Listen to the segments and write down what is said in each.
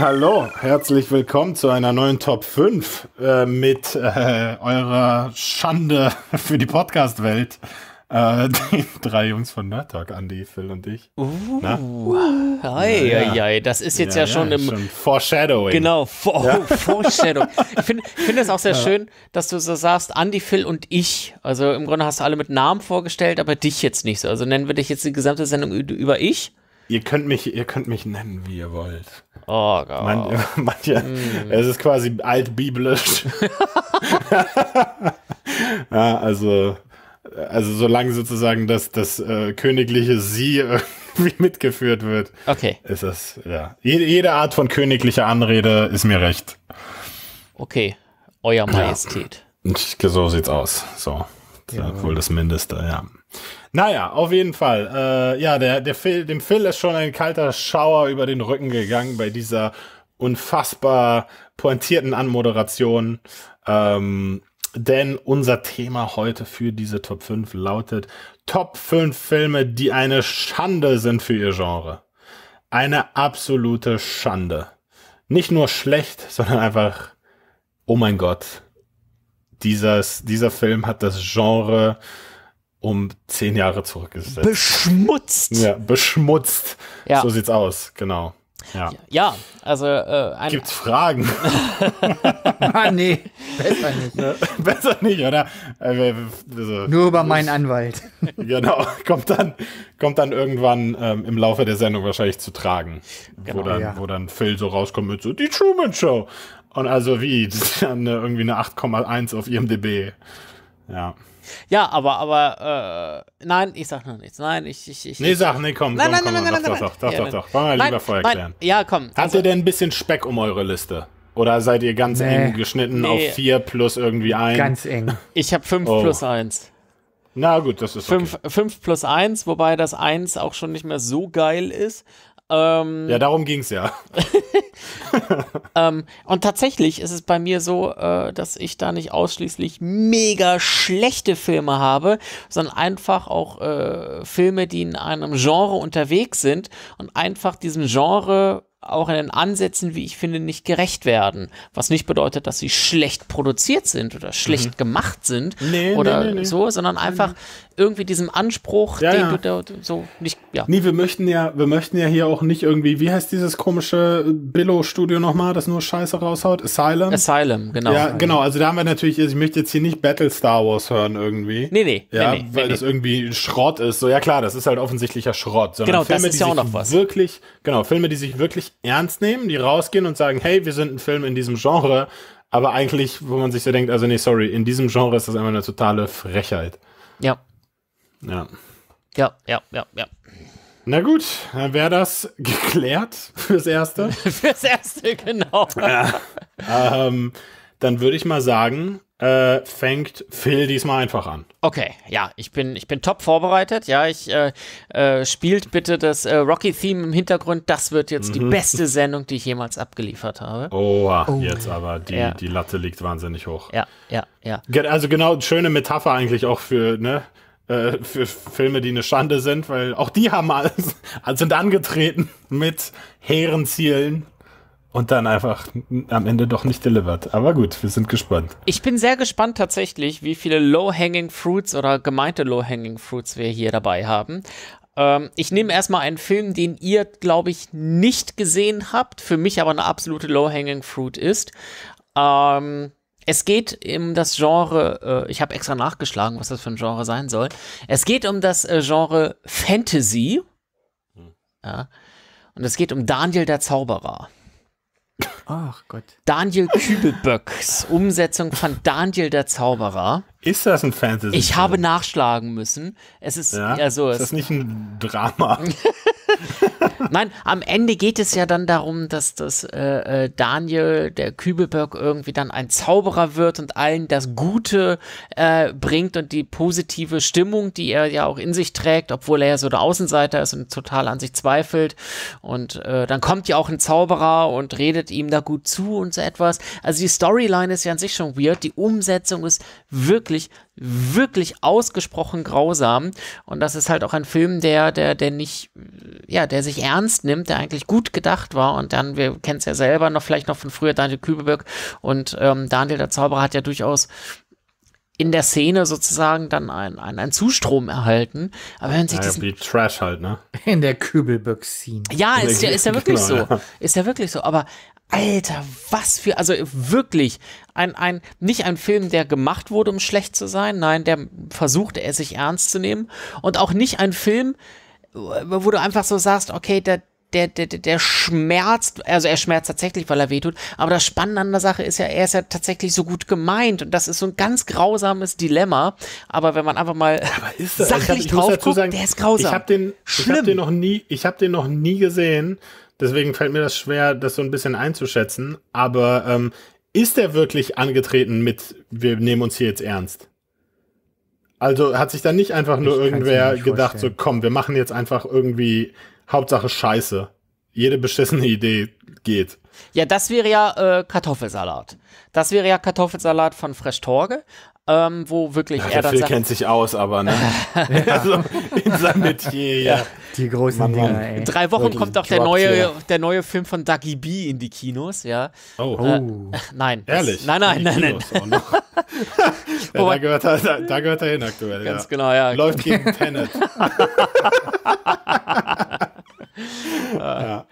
Hallo, herzlich willkommen zu einer neuen Top 5 äh, mit äh, eurer Schande für die Podcast-Welt. Äh, die drei Jungs von Nerd Talk, Andy, Phil und ich. Uh, Na? Hei, ja, ja. Hei, das ist jetzt ja, ja schon im. Schon Foreshadowing. Genau, for ja. Oh, Foreshadowing. Ich finde find es auch sehr schön, dass du so sagst, Andy, Phil und ich. Also im Grunde hast du alle mit Namen vorgestellt, aber dich jetzt nicht so. Also nennen wir dich jetzt die gesamte Sendung über ich. Ihr könnt mich, ihr könnt mich nennen, wie ihr wollt. Oh, Gott. Man, manche, mm. Es ist quasi altbiblisch. ja, also, also solange sozusagen das, das äh, königliche Sie irgendwie mitgeführt wird, okay. ist das, ja. Jede, jede Art von königlicher Anrede ist mir recht. Okay, Euer Majestät. Ja. So sieht's aus. So. Das ja. Wohl das Mindeste, ja. Naja, auf jeden Fall. Äh, ja, der, der Phil, dem Phil ist schon ein kalter Schauer über den Rücken gegangen bei dieser unfassbar pointierten Anmoderation. Ähm, denn unser Thema heute für diese Top 5 lautet Top 5 Filme, die eine Schande sind für ihr Genre. Eine absolute Schande. Nicht nur schlecht, sondern einfach, oh mein Gott, dieses, dieser Film hat das Genre um zehn Jahre zurückgesetzt. Beschmutzt. Ja, beschmutzt. Ja. So sieht's aus, genau. Ja, ja also äh, ein gibt's Fragen? ah, nee, besser nicht. Ne, besser nicht, oder? Äh, also, Nur über meinen Anwalt. genau, kommt dann, kommt dann irgendwann ähm, im Laufe der Sendung wahrscheinlich zu tragen, genau, wo, dann, ja. wo dann Phil so rauskommt mit so die Truman Show und also wie das irgendwie eine 8,1 auf IMDb. Ja. Ja, aber, aber, äh, nein, ich sag noch nichts. Nein, ich, ich, ich. Nee, sag, nee, komm, nein, komm, nein, komm, nein, komm, nein, nein, doch, doch, ja, doch, doch, doch. Wollen wir lieber vorher klären. Ja, komm. Habt also ihr denn ein bisschen Speck um eure Liste? Oder seid ihr ganz eng geschnitten auf 4 plus irgendwie 1? Ganz eng. Ich hab 5 plus 1. Na gut, das ist 5 okay. Fünf plus 1, wobei das 1 auch schon nicht mehr so geil ist. Ähm, ja, darum ging es ja. ähm, und tatsächlich ist es bei mir so, äh, dass ich da nicht ausschließlich mega schlechte Filme habe, sondern einfach auch äh, Filme, die in einem Genre unterwegs sind und einfach diesem Genre auch in den Ansätzen, wie ich finde, nicht gerecht werden. Was nicht bedeutet, dass sie schlecht produziert sind oder schlecht mhm. gemacht sind nee, oder nee, nee, so, sondern einfach mhm irgendwie diesem Anspruch, ja, den ja. du da so nicht, ja. Nee, wir möchten ja, wir möchten ja hier auch nicht irgendwie, wie heißt dieses komische Billo-Studio nochmal, das nur Scheiße raushaut? Asylum? Asylum, genau. Ja, genau, also da haben wir natürlich, also ich möchte jetzt hier nicht Battle Star Wars hören irgendwie. Nee, nee. Ja, nee, nee, weil nee, das irgendwie Schrott ist. So, ja klar, das ist halt offensichtlicher Schrott. Sondern genau, Filme, das ist ja auch noch was. Wirklich, genau, Filme, die sich wirklich ernst nehmen, die rausgehen und sagen, hey, wir sind ein Film in diesem Genre, aber eigentlich, wo man sich so denkt, also nee, sorry, in diesem Genre ist das einfach eine totale Frechheit. Ja. Ja. Ja, ja, ja, ja. Na gut, dann wäre das geklärt fürs Erste. fürs Erste, genau. Ja. ähm, dann würde ich mal sagen, äh, fängt Phil diesmal einfach an. Okay, ja, ich bin, ich bin top vorbereitet. Ja, ich äh, äh, spielt bitte das äh, Rocky-Theme im Hintergrund. Das wird jetzt mhm. die beste Sendung, die ich jemals abgeliefert habe. Oh, oh. jetzt aber. Die, ja. die Latte liegt wahnsinnig hoch. Ja, ja, ja. Also genau, schöne Metapher eigentlich auch für, ne? Äh, für Filme, die eine Schande sind, weil auch die haben alles, sind angetreten mit hehren Zielen und dann einfach am Ende doch nicht delivered. Aber gut, wir sind gespannt. Ich bin sehr gespannt tatsächlich, wie viele Low-Hanging Fruits oder gemeinte Low-Hanging Fruits wir hier dabei haben. Ähm, ich nehme erstmal einen Film, den ihr, glaube ich, nicht gesehen habt, für mich aber eine absolute Low-Hanging Fruit ist. Ähm, es geht um das Genre, äh, ich habe extra nachgeschlagen, was das für ein Genre sein soll. Es geht um das äh, Genre Fantasy. Hm. Ja. Und es geht um Daniel der Zauberer. Ach Gott. Daniel Kübelböcks Umsetzung von Daniel der Zauberer. Ist das ein Fantasy? Ich habe nachschlagen müssen. Es ist ja, also ist das nicht ein Drama. Nein, am Ende geht es ja dann darum, dass das äh, äh, Daniel, der Kübelberg, irgendwie dann ein Zauberer wird und allen das Gute äh, bringt und die positive Stimmung, die er ja auch in sich trägt, obwohl er ja so der Außenseiter ist und total an sich zweifelt. Und äh, dann kommt ja auch ein Zauberer und redet ihm da gut zu und so etwas. Also die Storyline ist ja an sich schon weird. Die Umsetzung ist wirklich wirklich ausgesprochen grausam. Und das ist halt auch ein Film, der, der, der nicht, ja, der sich ernst nimmt, der eigentlich gut gedacht war. Und dann, wir kennen es ja selber noch, vielleicht noch von früher, Daniel Kübelberg und ähm, Daniel der Zauberer hat ja durchaus in der Szene sozusagen dann einen ein Zustrom erhalten. Aber wenn sich ja, diesen, wie Trash halt, ne? In der Kübelböck-Szene. Ja, ist ja, ist ja wirklich genau, so. Ja. Ist ja wirklich so. Aber Alter, was für, also wirklich, ein, ein, nicht ein Film, der gemacht wurde, um schlecht zu sein, nein, der versuchte, er sich ernst zu nehmen. Und auch nicht ein Film, wo du einfach so sagst, okay, der, der, der, der schmerzt, also er schmerzt tatsächlich, weil er wehtut, aber das Spannende an der Sache ist ja, er ist ja tatsächlich so gut gemeint und das ist so ein ganz grausames Dilemma, aber wenn man einfach mal sachlich ich hab, ich drauf guckt, sagen, der ist grausam. Ich habe den, ich hab den noch nie, ich habe den noch nie gesehen Deswegen fällt mir das schwer, das so ein bisschen einzuschätzen. Aber ähm, ist er wirklich angetreten mit, wir nehmen uns hier jetzt ernst? Also hat sich da nicht einfach nur ich irgendwer gedacht, vorstellen. so komm, wir machen jetzt einfach irgendwie Hauptsache Scheiße. Jede beschissene Idee geht. Ja, das wäre ja äh, Kartoffelsalat. Das wäre ja Kartoffelsalat von Fresh Torge, ähm, wo wirklich ja, er dann Phil sagt, kennt sich aus, aber ne? also in seinem Metier, ja. Die großen Mann, Dinger, ey. In drei Wochen kommt auch der neue, der neue Film von Dougie B in die Kinos, ja. Oh. Äh, oh. nein. Ehrlich? nein, nein, nein, nein. nein. ja, da, gehört er, da, da, gehört er hin aktuell, Ganz ja. genau, ja. Läuft gegen Tenet. ja.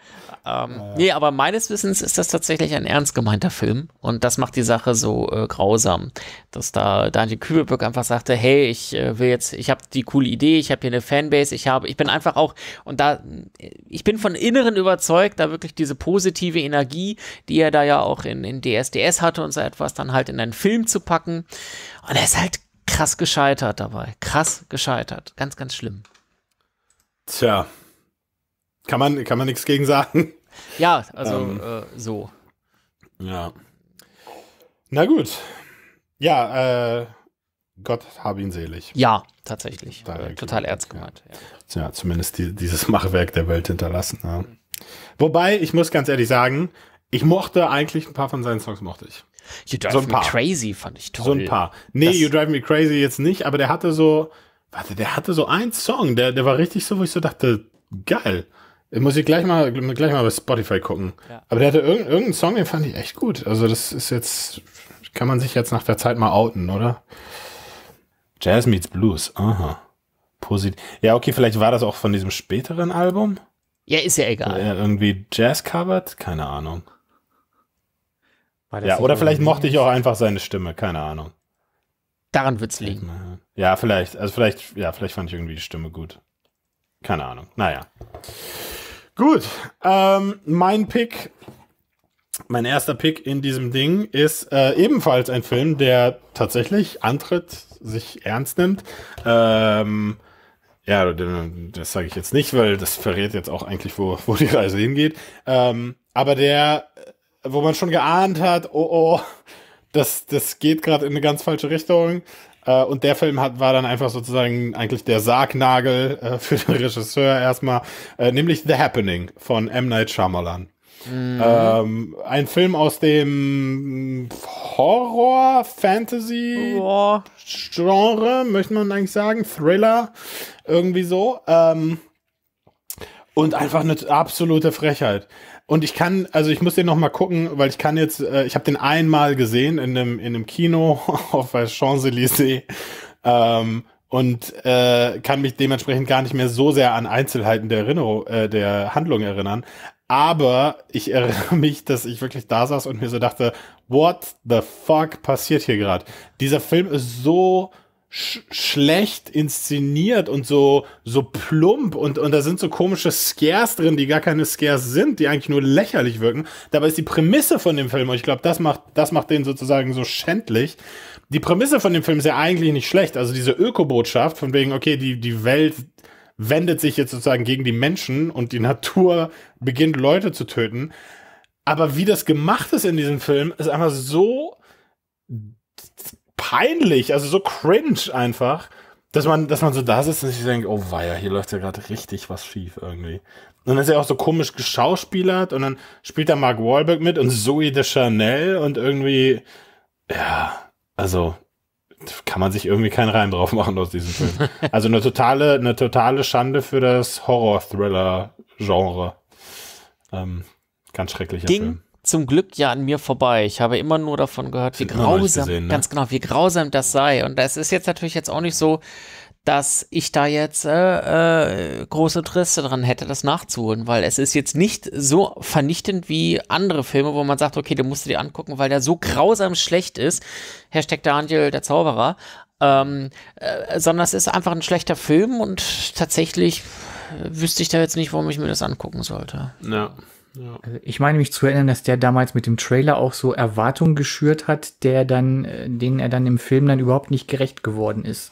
Ähm, ja, ja. Nee, aber meines Wissens ist das tatsächlich ein ernst gemeinter Film und das macht die Sache so äh, grausam, dass da Daniel Kübelberg einfach sagte, hey, ich äh, will jetzt, ich habe die coole Idee, ich habe hier eine Fanbase, ich habe, ich bin einfach auch und da, ich bin von Inneren überzeugt, da wirklich diese positive Energie, die er da ja auch in, in DSDS hatte und so etwas, dann halt in einen Film zu packen und er ist halt krass gescheitert dabei, krass gescheitert, ganz, ganz schlimm. Tja, kann man, kann man nichts gegen sagen. Ja, also ähm, äh, so. Ja. Na gut. Ja, äh, Gott habe ihn selig. Ja, tatsächlich. Total, äh, Total ernst gemeint. Ja. ja, zumindest die, dieses Machwerk der Welt hinterlassen. Ja. Mhm. Wobei, ich muss ganz ehrlich sagen, ich mochte eigentlich ein paar von seinen Songs, mochte ich. You Drive so Me Crazy fand ich toll. So ein paar. Nee, das You Drive Me Crazy jetzt nicht, aber der hatte so, warte, der hatte so einen Song, der, der war richtig so, wo ich so dachte, geil. Äh, muss ich gleich mal, gleich mal bei Spotify gucken. Ja. Aber der hatte irgendeinen Song, den fand ich echt gut. Also das ist jetzt, kann man sich jetzt nach der Zeit mal outen, oder? Jazz meets Blues, aha. Positiv. Ja, okay, vielleicht war das auch von diesem späteren Album. Ja, ist ja egal. Äh, irgendwie Jazz covered, keine Ahnung. Ja, oder vielleicht mochte ich auch einfach seine Stimme, keine Ahnung. Daran wird's liegen. Ja, vielleicht, also vielleicht, ja, vielleicht fand ich irgendwie die Stimme gut. Keine Ahnung. Naja. Gut, ähm, mein Pick, mein erster Pick in diesem Ding ist äh, ebenfalls ein Film, der tatsächlich antritt, sich ernst nimmt. Ähm, ja, das sage ich jetzt nicht, weil das verrät jetzt auch eigentlich, wo, wo die Reise hingeht. Ähm, aber der, wo man schon geahnt hat, oh oh, das, das geht gerade in eine ganz falsche Richtung. Äh, und der Film hat, war dann einfach sozusagen eigentlich der Sargnagel äh, für den Regisseur erstmal, äh, nämlich The Happening von M. Night Shyamalan. Mhm. Ähm, ein Film aus dem Horror, Fantasy, oh. Genre, möchte man eigentlich sagen, Thriller, irgendwie so. Ähm, und einfach eine absolute Frechheit. Und ich kann, also ich muss den noch mal gucken, weil ich kann jetzt, äh, ich habe den einmal gesehen in einem, in einem Kino auf der Champs-Élysées ähm, und äh, kann mich dementsprechend gar nicht mehr so sehr an Einzelheiten der Erinnerung, äh, der Handlung erinnern. Aber ich erinnere mich, dass ich wirklich da saß und mir so dachte, what the fuck passiert hier gerade? Dieser Film ist so sch schlecht inszeniert und so, so plump und, und da sind so komische Scares drin, die gar keine Scares sind, die eigentlich nur lächerlich wirken. Dabei ist die Prämisse von dem Film, und ich glaube, das macht, das macht den sozusagen so schändlich, die Prämisse von dem Film ist ja eigentlich nicht schlecht. Also diese Ökobotschaft von wegen, okay, die, die Welt wendet sich jetzt sozusagen gegen die Menschen und die Natur beginnt Leute zu töten. Aber wie das gemacht ist in diesem Film, ist einfach so peinlich, also so cringe einfach, dass man, dass man so da sitzt und sich denkt, oh weia, hier läuft ja gerade richtig was schief irgendwie. Und dann ist er auch so komisch geschauspielert und dann spielt da Mark Wahlberg mit und Zoe de Chanel und irgendwie, ja, also kann man sich irgendwie keinen Reim drauf machen aus diesem Film. Also eine totale, eine totale Schande für das Horror-Thriller-Genre. Ähm, ganz schrecklicher Ging Film zum Glück ja an mir vorbei. Ich habe immer nur davon gehört, wie grausam, gesehen, ne? ganz genau, wie grausam das sei. Und das ist jetzt natürlich jetzt auch nicht so, dass ich da jetzt äh, äh, große Interesse dran hätte, das nachzuholen, weil es ist jetzt nicht so vernichtend wie andere Filme, wo man sagt, okay, du musst du dir angucken, weil der so grausam schlecht ist. Hashtag Daniel der Zauberer. Ähm, äh, sondern es ist einfach ein schlechter Film und tatsächlich äh, wüsste ich da jetzt nicht, warum ich mir das angucken sollte. Ja. No. Ja. Also ich meine mich zu erinnern, dass der damals mit dem Trailer auch so Erwartungen geschürt hat, der dann, äh, denen er dann im Film dann überhaupt nicht gerecht geworden ist.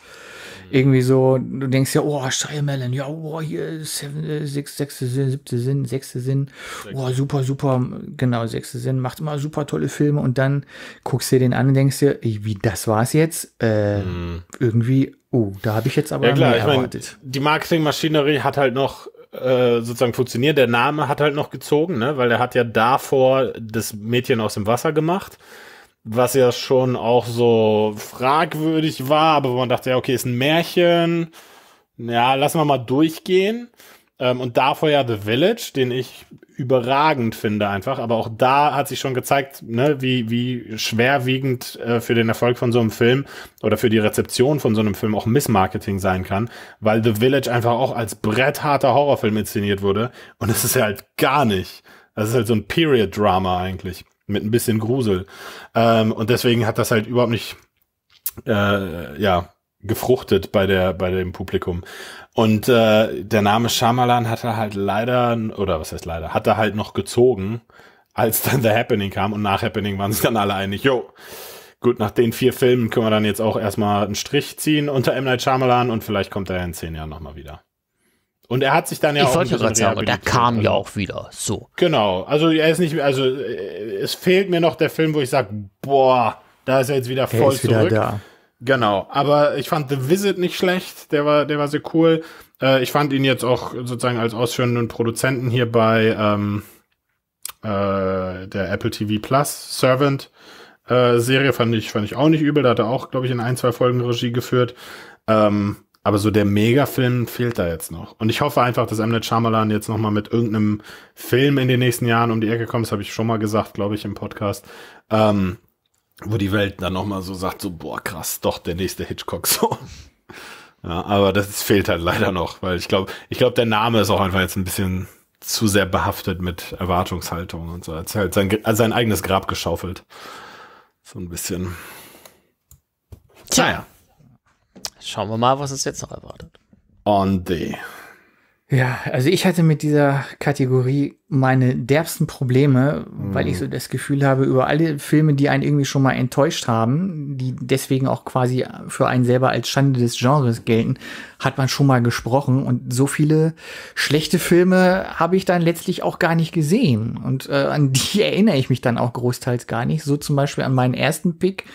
Mhm. Irgendwie so, du denkst ja, oh, Mellon, ja, oh, hier, seven, äh, six, sechste Sinn, siebte Sinn, sechste Sinn, oh, super, super, genau, sechste Sinn, macht immer super tolle Filme und dann guckst du dir den an und denkst dir, wie, das war's jetzt? Äh, mhm. Irgendwie, oh, da habe ich jetzt aber ja, klar, erwartet. Ich mein, die Marketingmaschinerie hat halt noch äh, sozusagen funktioniert. Der Name hat halt noch gezogen, ne? weil er hat ja davor das Mädchen aus dem Wasser gemacht, was ja schon auch so fragwürdig war, aber wo man dachte, ja, okay, ist ein Märchen. Ja, lassen wir mal durchgehen. Ähm, und davor ja The Village, den ich überragend finde einfach. Aber auch da hat sich schon gezeigt, ne, wie, wie schwerwiegend äh, für den Erfolg von so einem Film oder für die Rezeption von so einem Film auch Missmarketing sein kann, weil The Village einfach auch als brettharter Horrorfilm inszeniert wurde. Und es ist ja halt gar nicht. Das ist halt so ein Period-Drama eigentlich. Mit ein bisschen Grusel. Ähm, und deswegen hat das halt überhaupt nicht, äh, ja, gefruchtet bei der bei dem Publikum. Und äh, der Name Shyamalan hat er halt leider, oder was heißt leider, hat er halt noch gezogen, als dann The Happening kam und nach Happening waren sich dann alle einig, jo, gut, nach den vier Filmen können wir dann jetzt auch erstmal einen Strich ziehen unter M. Night Shyamalan und vielleicht kommt er in zehn Jahren nochmal wieder. Und er hat sich dann ja ich auch. Ich wollte gerade sagen, und er kam ja also auch wieder. So. Genau. Also er ist nicht, also äh, es fehlt mir noch der Film, wo ich sage, boah, da ist er jetzt wieder der voll zurück. Wieder Genau, aber ich fand The Visit nicht schlecht, der war, der war sehr cool. Äh, ich fand ihn jetzt auch sozusagen als ausführenden Produzenten hier bei ähm, äh, der Apple TV Plus Servant äh, Serie fand ich, fand ich auch nicht übel. Da hat er auch, glaube ich, in ein, zwei Folgen Regie geführt. Ähm, aber so der Megafilm fehlt da jetzt noch. Und ich hoffe einfach, dass M. Night Shyamalan jetzt nochmal mit irgendeinem Film in den nächsten Jahren um die Ecke kommt. Das habe ich schon mal gesagt, glaube ich, im Podcast. Ähm, wo die Welt dann nochmal so sagt, so, boah, krass, doch der nächste Hitchcock so. Ja, aber das fehlt halt leider noch, weil ich glaube, ich glaube, der Name ist auch einfach jetzt ein bisschen zu sehr behaftet mit Erwartungshaltung und so. Er hat halt sein, also sein eigenes Grab geschaufelt. So ein bisschen. Tja. Naja. Schauen wir mal, was uns jetzt noch erwartet. On the. Ja, also ich hatte mit dieser Kategorie meine derbsten Probleme, mhm. weil ich mhm. so das Gefühl habe, über alle Filme, die einen irgendwie schon mal enttäuscht haben, die deswegen auch quasi für einen selber als Schande des Genres gelten, hat man schon mal gesprochen. Und so viele schlechte Filme habe ich dann letztlich auch gar nicht gesehen. Und äh, an die erinnere ich mich dann auch großteils gar nicht. So zum Beispiel an meinen ersten Pick,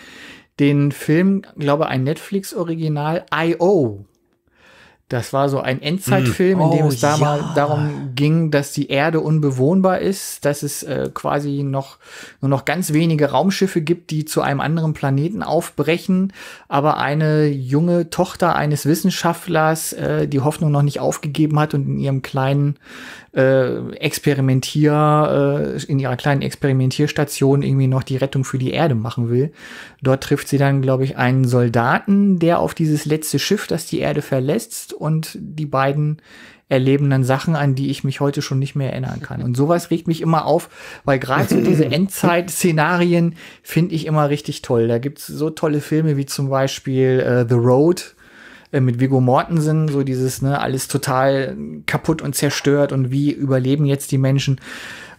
den Film, glaube ein Netflix-Original, I.O. Das war so ein Endzeitfilm, mm. oh, in dem es oh, damals ja. darum ging, dass die Erde unbewohnbar ist, dass es äh, quasi noch nur noch ganz wenige Raumschiffe gibt, die zu einem anderen Planeten aufbrechen, aber eine junge Tochter eines Wissenschaftlers äh, die Hoffnung noch nicht aufgegeben hat und in ihrem kleinen äh, Experimentier äh, in ihrer kleinen Experimentierstation irgendwie noch die Rettung für die Erde machen will. Dort trifft sie dann, glaube ich, einen Soldaten, der auf dieses letzte Schiff, das die Erde verlässt und die beiden erlebenden Sachen, an die ich mich heute schon nicht mehr erinnern kann. Und sowas regt mich immer auf, weil gerade so diese Endzeit-Szenarien finde ich immer richtig toll. Da gibt es so tolle Filme wie zum Beispiel äh, The Road äh, mit Vigo Mortensen, so dieses, ne, alles total kaputt und zerstört und wie überleben jetzt die Menschen.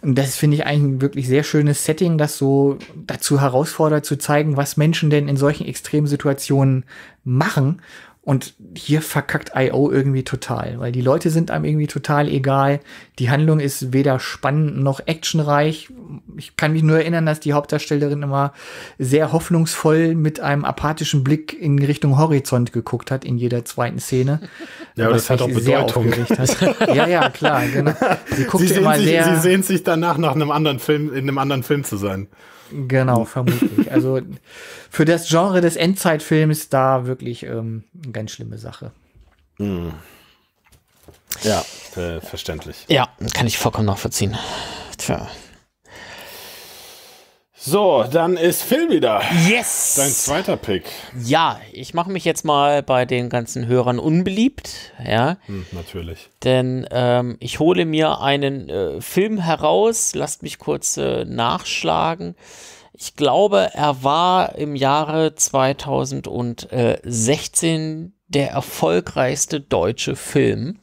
Und das finde ich eigentlich ein wirklich sehr schönes Setting, das so dazu herausfordert, zu zeigen, was Menschen denn in solchen Extremsituationen machen und hier verkackt IO irgendwie total, weil die Leute sind einem irgendwie total egal. Die Handlung ist weder spannend noch actionreich. Ich kann mich nur erinnern, dass die Hauptdarstellerin immer sehr hoffnungsvoll mit einem apathischen Blick in Richtung Horizont geguckt hat in jeder zweiten Szene. Ja, das, das hat auch Bedeutung. ja, ja, klar. Genau. Sie, guckt sie immer sich, sehr. Sie sehnt sich danach, nach einem anderen Film, in einem anderen Film zu sein. Genau, hm. vermutlich. Also für das Genre des Endzeitfilms da wirklich ähm, eine ganz schlimme Sache. Mm. Ja, äh, verständlich. Ja, kann ich vollkommen nachvollziehen. Tja. So, dann ist Phil wieder. Yes! Dein zweiter Pick. Ja, ich mache mich jetzt mal bei den ganzen Hörern unbeliebt. Ja. Hm, natürlich. Denn ähm, ich hole mir einen äh, Film heraus. Lasst mich kurz äh, nachschlagen. Ich glaube, er war im Jahre 2016 der erfolgreichste deutsche Film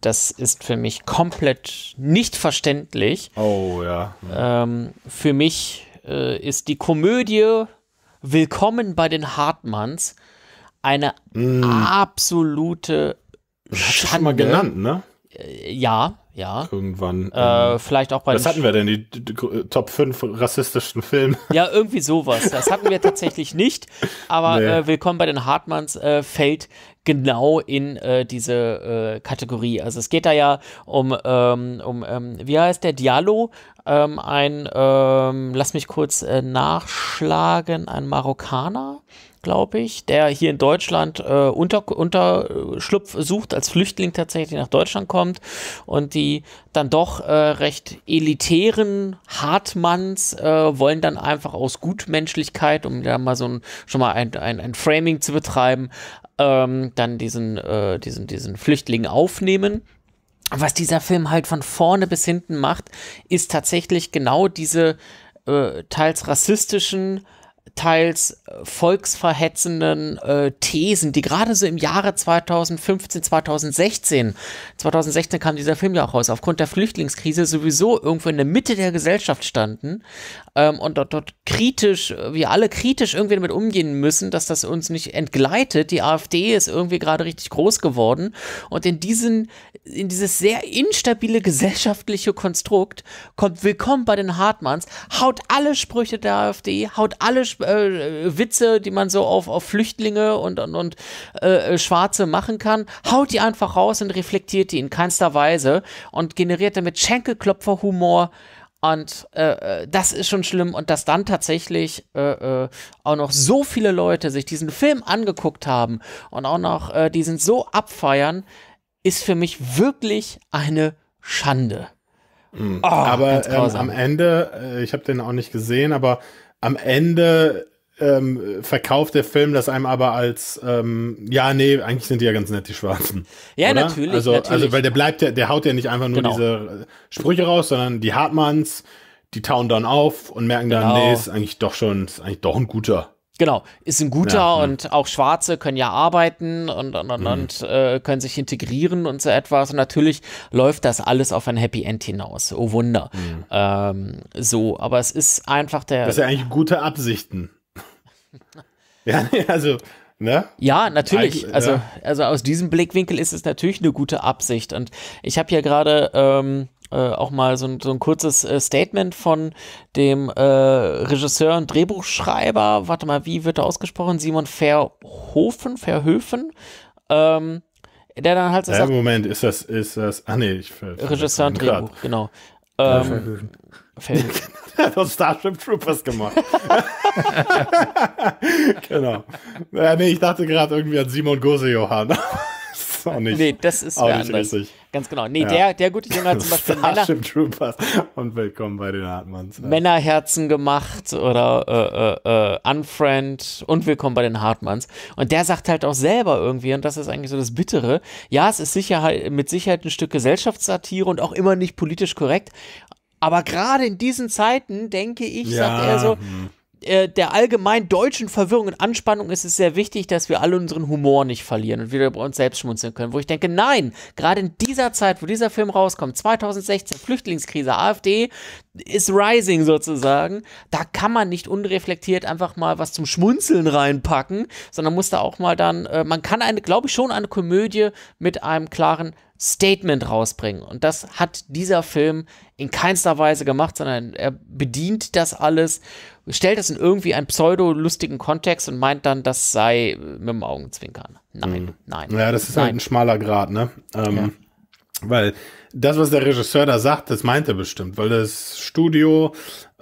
das ist für mich komplett nicht verständlich. Oh ja. Ähm, für mich äh, ist die Komödie Willkommen bei den Hartmanns eine mm. absolute Schande. Schon mal genannt, ne? Äh, ja, ja. Irgendwann. Äh, vielleicht auch bei. Was hatten wir denn, die, die, die, Top 5 rassistischen Filme? Ja, irgendwie sowas. Das hatten wir tatsächlich nicht. Aber nee. äh, Willkommen bei den Hartmanns äh, fällt genau in äh, diese äh, Kategorie. Also es geht da ja um, ähm, um ähm, wie heißt der, Diallo, ähm, ein, ähm, lass mich kurz äh, nachschlagen, ein Marokkaner, glaube ich, der hier in Deutschland äh, unter, Unterschlupf sucht, als Flüchtling tatsächlich nach Deutschland kommt und die dann doch äh, recht elitären Hartmanns äh, wollen dann einfach aus Gutmenschlichkeit, um da mal so ein, schon mal ein, ein, ein Framing zu betreiben, ähm, dann diesen, äh, diesen, diesen Flüchtling aufnehmen. Was dieser Film halt von vorne bis hinten macht, ist tatsächlich genau diese äh, teils rassistischen teils äh, volksverhetzenden äh, Thesen, die gerade so im Jahre 2015, 2016, 2016 kam dieser Film ja auch raus, aufgrund der Flüchtlingskrise sowieso irgendwo in der Mitte der Gesellschaft standen ähm, und dort, dort kritisch, äh, wir alle kritisch irgendwie damit umgehen müssen, dass das uns nicht entgleitet. Die AfD ist irgendwie gerade richtig groß geworden und in diesen, in dieses sehr instabile gesellschaftliche Konstrukt kommt Willkommen bei den Hartmanns, haut alle Sprüche der AfD, haut alle Sprüche äh, Witze, die man so auf, auf Flüchtlinge und, und, und äh, äh, Schwarze machen kann, haut die einfach raus und reflektiert die in keinster Weise und generiert damit Schenkelklopferhumor. Und äh, äh, das ist schon schlimm. Und dass dann tatsächlich äh, äh, auch noch so viele Leute sich diesen Film angeguckt haben und auch noch äh, diesen so abfeiern, ist für mich wirklich eine Schande. Mhm. Oh, aber ähm, am Ende, äh, ich habe den auch nicht gesehen, aber am Ende ähm, verkauft der Film das einem aber als ähm, ja nee eigentlich sind die ja ganz nett die Schwarzen ja oder? natürlich also, also natürlich. also weil der bleibt ja der haut ja nicht einfach nur genau. diese äh, Sprüche raus sondern die Hartmanns die tauen dann auf und merken dann genau. nee ist eigentlich doch schon ist eigentlich doch ein guter Genau, ist ein guter ja, und auch Schwarze können ja arbeiten und, und, und, mhm. und äh, können sich integrieren und so etwas. Und natürlich läuft das alles auf ein Happy End hinaus. Oh Wunder. Mhm. Ähm, so, aber es ist einfach der. Das sind ja eigentlich gute Absichten. ja, also. Ne? Ja, natürlich. Also, also aus diesem Blickwinkel ist es natürlich eine gute Absicht. Und ich habe ja gerade ähm, äh, auch mal so ein, so ein kurzes äh, Statement von dem äh, Regisseur und Drehbuchschreiber, warte mal, wie wird er ausgesprochen? Simon Verhofen, Verhöfen, ähm, der dann halt so ja, sagt, Moment, ist das, ist das, ah nee, ich ver Regisseur und Drehbuch, grad. genau. Ähm, Verhöfen. Der hat uns Starship Troopers gemacht. genau. Ja, nee, ich dachte gerade irgendwie an Simon Gosejohann auch nicht. Nee, das ist auch nicht anders. richtig. Ganz genau. Nee, ja. der, der gute Junge hat zum Beispiel Männer, Troopers und willkommen bei den Hartmanns. Ja. Männerherzen gemacht oder äh, äh, äh, Unfriend und willkommen bei den Hartmanns. Und der sagt halt auch selber irgendwie, und das ist eigentlich so das Bittere, ja, es ist Sicherheit, mit Sicherheit ein Stück Gesellschaftssatire und auch immer nicht politisch korrekt. Aber gerade in diesen Zeiten denke ich, ja. sagt er so, hm. Äh, der allgemein deutschen Verwirrung und Anspannung ist es sehr wichtig, dass wir alle unseren Humor nicht verlieren und wieder über uns selbst schmunzeln können. Wo ich denke, nein, gerade in dieser Zeit, wo dieser Film rauskommt, 2016, Flüchtlingskrise, AfD ist rising sozusagen, da kann man nicht unreflektiert einfach mal was zum Schmunzeln reinpacken, sondern muss da auch mal dann, äh, man kann eine, glaube ich, schon eine Komödie mit einem klaren Statement rausbringen. Und das hat dieser Film in keinster Weise gemacht, sondern er bedient das alles, stellt das in irgendwie einen pseudo-lustigen Kontext und meint dann, das sei mit dem Augenzwinkern. Nein, mhm. nein. Ja, das ist halt nein. halt ein schmaler Grad, ne? Ähm, ja. Weil das, was der Regisseur da sagt, das meint er bestimmt, weil das Studio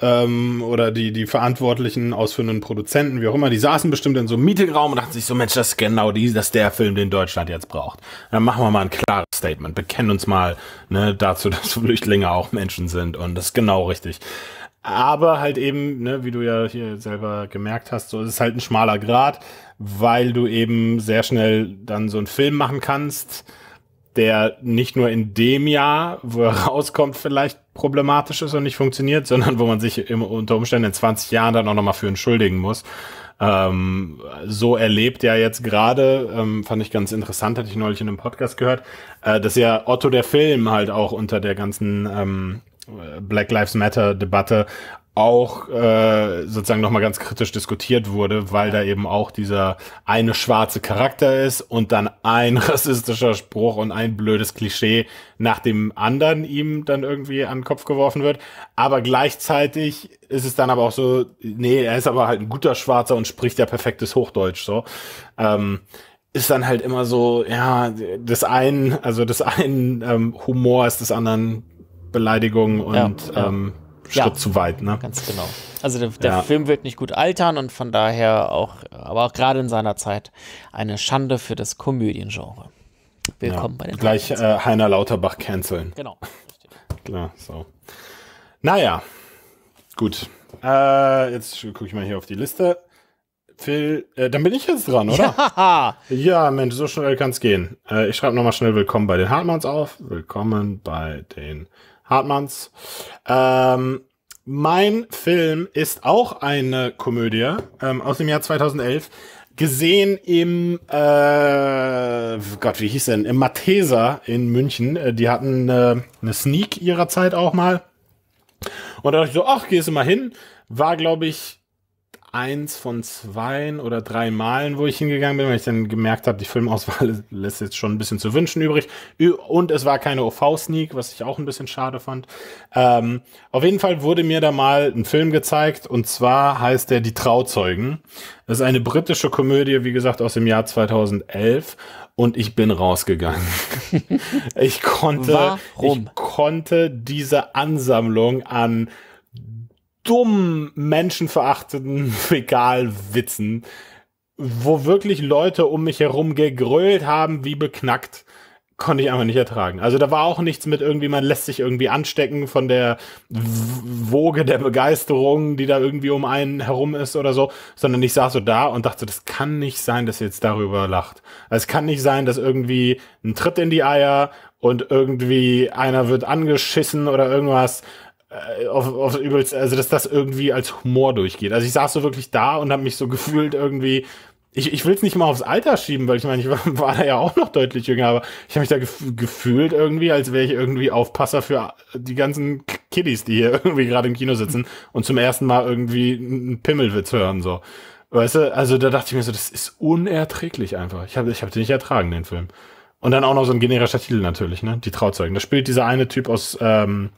ähm, oder die, die Verantwortlichen, ausführenden Produzenten, wie auch immer, die saßen bestimmt in so einem Meetingraum und dachten sich so, Mensch, das ist genau die, das ist der Film, den Deutschland jetzt braucht. Dann machen wir mal ein klares Statement, bekennen uns mal ne, dazu, dass Flüchtlinge auch Menschen sind und das ist genau richtig. Aber halt eben, ne, wie du ja hier selber gemerkt hast, so ist es halt ein schmaler Grad, weil du eben sehr schnell dann so einen Film machen kannst, der nicht nur in dem Jahr, wo er rauskommt, vielleicht problematisch ist und nicht funktioniert, sondern wo man sich im, unter Umständen in 20 Jahren dann auch nochmal für entschuldigen muss. Ähm, so erlebt ja jetzt gerade, ähm, fand ich ganz interessant, hatte ich neulich in einem Podcast gehört, äh, dass ja Otto der Film halt auch unter der ganzen ähm, äh, Black Lives Matter Debatte auch äh, sozusagen nochmal ganz kritisch diskutiert wurde, weil da eben auch dieser eine schwarze Charakter ist und dann ein rassistischer Spruch und ein blödes Klischee nach dem anderen ihm dann irgendwie an den Kopf geworfen wird. Aber gleichzeitig ist es dann aber auch so, nee, er ist aber halt ein guter Schwarzer und spricht ja perfektes Hochdeutsch so. Ähm, ist dann halt immer so, ja, des einen, also des einen ähm, Humor ist des anderen Beleidigung und ja, ja. Ähm, Schritt ja, zu weit, ne? Ganz genau. Also der, der ja. Film wird nicht gut altern und von daher auch, aber auch gerade in seiner Zeit eine Schande für das Komödiengenre. Willkommen ja, bei den Gleich äh, Heiner Lauterbach canceln. Genau. Klar, so. Naja, gut. Äh, jetzt gucke ich mal hier auf die Liste. Phil, äh, dann bin ich jetzt dran, oder? Ja, ja Mensch, so schnell kann es gehen. Äh, ich schreibe nochmal schnell Willkommen bei den Hartmanns auf. Willkommen bei den Hartmanns. Ähm, mein Film ist auch eine Komödie ähm, aus dem Jahr 2011. Gesehen im, äh, Gott, wie hieß denn? Im Matheser in München. Äh, die hatten äh, eine Sneak ihrer Zeit auch mal. Und da dachte ich so, ach, gehst du mal hin. War, glaube ich, eins von zwei oder drei Malen, wo ich hingegangen bin, weil ich dann gemerkt habe, die Filmauswahl lässt jetzt schon ein bisschen zu wünschen übrig. Und es war keine OV-Sneak, was ich auch ein bisschen schade fand. Ähm, auf jeden Fall wurde mir da mal ein Film gezeigt und zwar heißt der Die Trauzeugen. Das ist eine britische Komödie, wie gesagt, aus dem Jahr 2011 und ich bin rausgegangen. ich konnte, ich konnte diese Ansammlung an dumm menschenverachtenden Fäkalwitzen, wo wirklich Leute um mich herum gegrölt haben, wie beknackt, konnte ich einfach nicht ertragen. Also da war auch nichts mit irgendwie, man lässt sich irgendwie anstecken von der Woge der Begeisterung, die da irgendwie um einen herum ist oder so, sondern ich saß so da und dachte, das kann nicht sein, dass ihr jetzt darüber lacht. Also es kann nicht sein, dass irgendwie ein Tritt in die Eier und irgendwie einer wird angeschissen oder irgendwas äh, auf, auf übelst, also dass das irgendwie als Humor durchgeht. Also ich saß so wirklich da und habe mich so gefühlt irgendwie. Ich, ich will es nicht mal aufs Alter schieben, weil ich meine, ich war, war da ja auch noch deutlich jünger, aber ich habe mich da gef gefühlt irgendwie, als wäre ich irgendwie Aufpasser für die ganzen Kiddies, die hier irgendwie gerade im Kino sitzen und zum ersten Mal irgendwie einen Pimmelwitz hören. so. Weißt du, also da dachte ich mir so, das ist unerträglich einfach. Ich habe ich hab den nicht ertragen, den Film. Und dann auch noch so ein generischer Titel natürlich, ne? Die Trauzeugen. Da spielt dieser eine Typ aus ähm,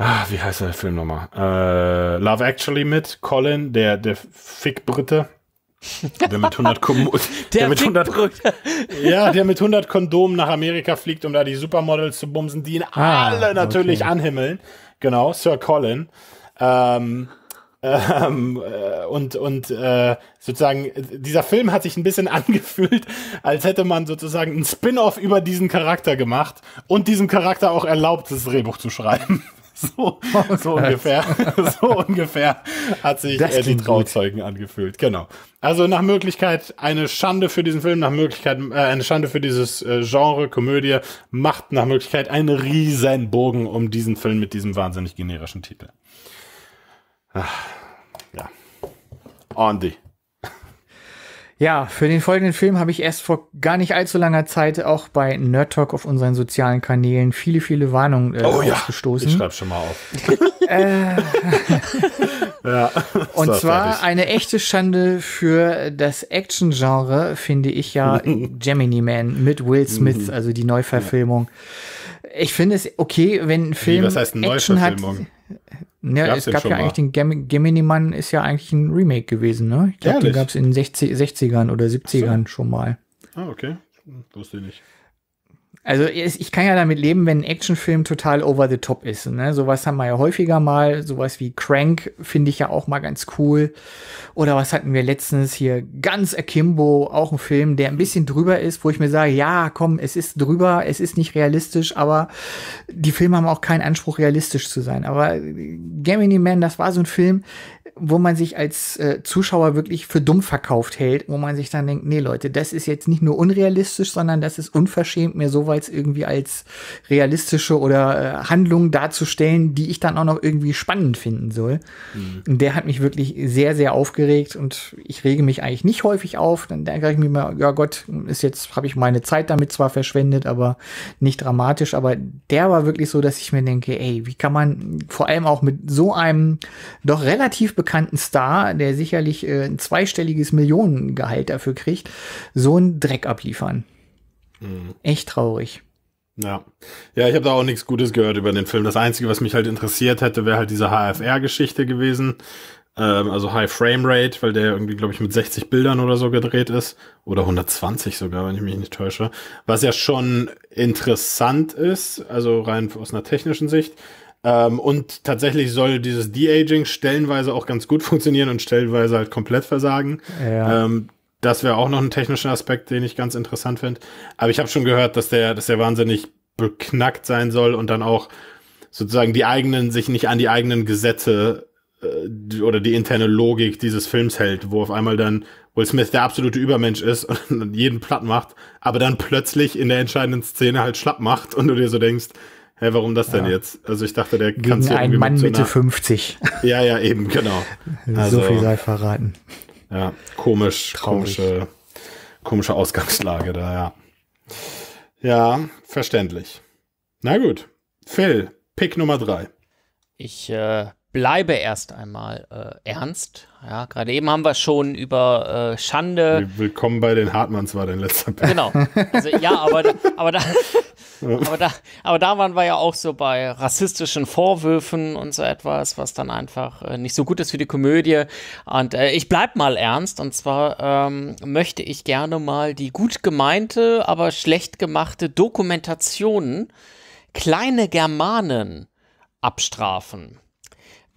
Ach, wie heißt der Film nochmal? Äh, Love Actually mit Colin, der, der Fick-Brite. Der mit 100 Kondomen. mit 100, ja, der mit 100 Kondomen nach Amerika fliegt, um da die Supermodels zu bumsen, die ihn ah, alle natürlich okay. anhimmeln. Genau, Sir Colin. Ähm, ähm, äh, und und äh, sozusagen, dieser Film hat sich ein bisschen angefühlt, als hätte man sozusagen einen Spin-off über diesen Charakter gemacht und diesem Charakter auch erlaubt, das Drehbuch zu schreiben. So, so ungefähr, so ungefähr hat sich äh, die Trauzeugen gut. angefühlt. Genau. Also nach Möglichkeit eine Schande für diesen Film, nach Möglichkeit äh, eine Schande für dieses äh, Genre Komödie macht nach Möglichkeit einen riesen Bogen um diesen Film mit diesem wahnsinnig generischen Titel. Ach, ja. Andy. Ja, für den folgenden Film habe ich erst vor gar nicht allzu langer Zeit auch bei Nerd Talk auf unseren sozialen Kanälen viele, viele Warnungen äh, oh, ausgestoßen. Ja. Ich schreibe schon mal auf. Äh. ja, und zwar fertig. eine echte Schande für das Action-Genre, finde ich ja Gemini Man mit Will Smith, mhm. also die Neuverfilmung. Ich finde es okay, wenn ein Film. Wie, was heißt Action Neuverfilmung? Hat, ja, gab's es gab ja mal? eigentlich den Gem Gemini-Mann, ist ja eigentlich ein Remake gewesen, ne? Ich glaube, den gab es in den 60, ern oder 70ern so. schon mal. Ah, okay. Wusste ich nicht. Also ich kann ja damit leben, wenn ein Actionfilm total over the top ist. Ne? Sowas haben wir ja häufiger mal. Sowas wie Crank finde ich ja auch mal ganz cool. Oder was hatten wir letztens hier? Ganz Akimbo, auch ein Film, der ein bisschen drüber ist, wo ich mir sage, ja, komm, es ist drüber, es ist nicht realistisch, aber die Filme haben auch keinen Anspruch, realistisch zu sein. Aber äh, Gemini Man, das war so ein Film, wo man sich als äh, Zuschauer wirklich für dumm verkauft hält, wo man sich dann denkt, nee Leute, das ist jetzt nicht nur unrealistisch, sondern das ist unverschämt, mir soweit irgendwie als realistische oder äh, Handlung darzustellen, die ich dann auch noch irgendwie spannend finden soll. Mhm. Und der hat mich wirklich sehr, sehr aufgeregt und ich rege mich eigentlich nicht häufig auf. Dann denke ich mir mal, ja Gott, ist jetzt, habe ich meine Zeit damit zwar verschwendet, aber nicht dramatisch. Aber der war wirklich so, dass ich mir denke, ey, wie kann man vor allem auch mit so einem doch relativ weltbekannten Star, der sicherlich äh, ein zweistelliges Millionengehalt dafür kriegt, so einen Dreck abliefern. Mhm. Echt traurig. Ja. Ja, ich habe da auch nichts Gutes gehört über den Film. Das Einzige, was mich halt interessiert hätte, wäre halt diese HFR-Geschichte gewesen. Ähm, also High Frame Rate, weil der irgendwie, glaube ich, mit 60 Bildern oder so gedreht ist. Oder 120 sogar, wenn ich mich nicht täusche. Was ja schon interessant ist, also rein aus einer technischen Sicht. Ähm, und tatsächlich soll dieses De-Aging stellenweise auch ganz gut funktionieren und stellenweise halt komplett versagen. Ja. Ähm, das wäre auch noch ein technischer Aspekt, den ich ganz interessant finde. Aber ich habe schon gehört, dass der, dass der wahnsinnig beknackt sein soll und dann auch sozusagen die eigenen, sich nicht an die eigenen Gesetze äh, oder die interne Logik dieses Films hält, wo auf einmal dann Will Smith der absolute Übermensch ist und jeden platt macht, aber dann plötzlich in der entscheidenden Szene halt schlapp macht und du dir so denkst, Hä, hey, warum das denn ja. jetzt? Also ich dachte, der kann es ein Mann Mitte 50. Ja, ja, eben, genau. Also, so viel sei verraten. Ja, komisch, Traurig. komische, komische Ausgangslage da, ja. Ja, verständlich. Na gut. Phil, Pick Nummer drei. Ich äh, bleibe erst einmal äh, ernst ja, gerade eben haben wir schon über äh, Schande. Willkommen bei den Hartmanns war dein letzter Band. Genau. Also, ja, aber, da, aber, da, aber, da, aber da waren wir ja auch so bei rassistischen Vorwürfen und so etwas, was dann einfach äh, nicht so gut ist für die Komödie. Und äh, ich bleib mal ernst. Und zwar ähm, möchte ich gerne mal die gut gemeinte, aber schlecht gemachte Dokumentation Kleine Germanen abstrafen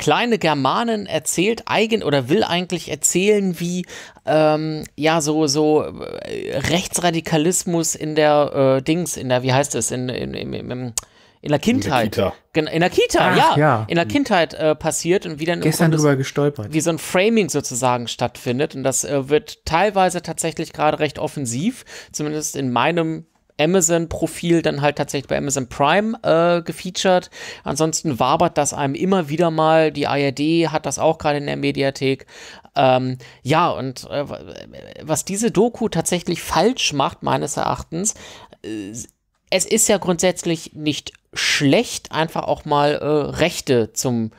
kleine Germanen erzählt eigen oder will eigentlich erzählen, wie ähm, ja so so äh, Rechtsradikalismus in der äh, Dings, in der wie heißt es in, in, in, in in der Kindheit. In der Kita, in der Kita Ach, ja, ja, In der Kindheit äh, passiert und wie dann Gestern drüber gestolpert. wie so ein Framing sozusagen stattfindet. Und das äh, wird teilweise tatsächlich gerade recht offensiv, zumindest in meinem Amazon-Profil dann halt tatsächlich bei Amazon Prime äh, gefeatured. Ansonsten wabert das einem immer wieder mal. Die ARD hat das auch gerade in der Mediathek. Ähm, ja, und äh, was diese Doku tatsächlich falsch macht, meines Erachtens, äh, es ist ja grundsätzlich nicht schlecht, einfach auch mal äh, Rechte zum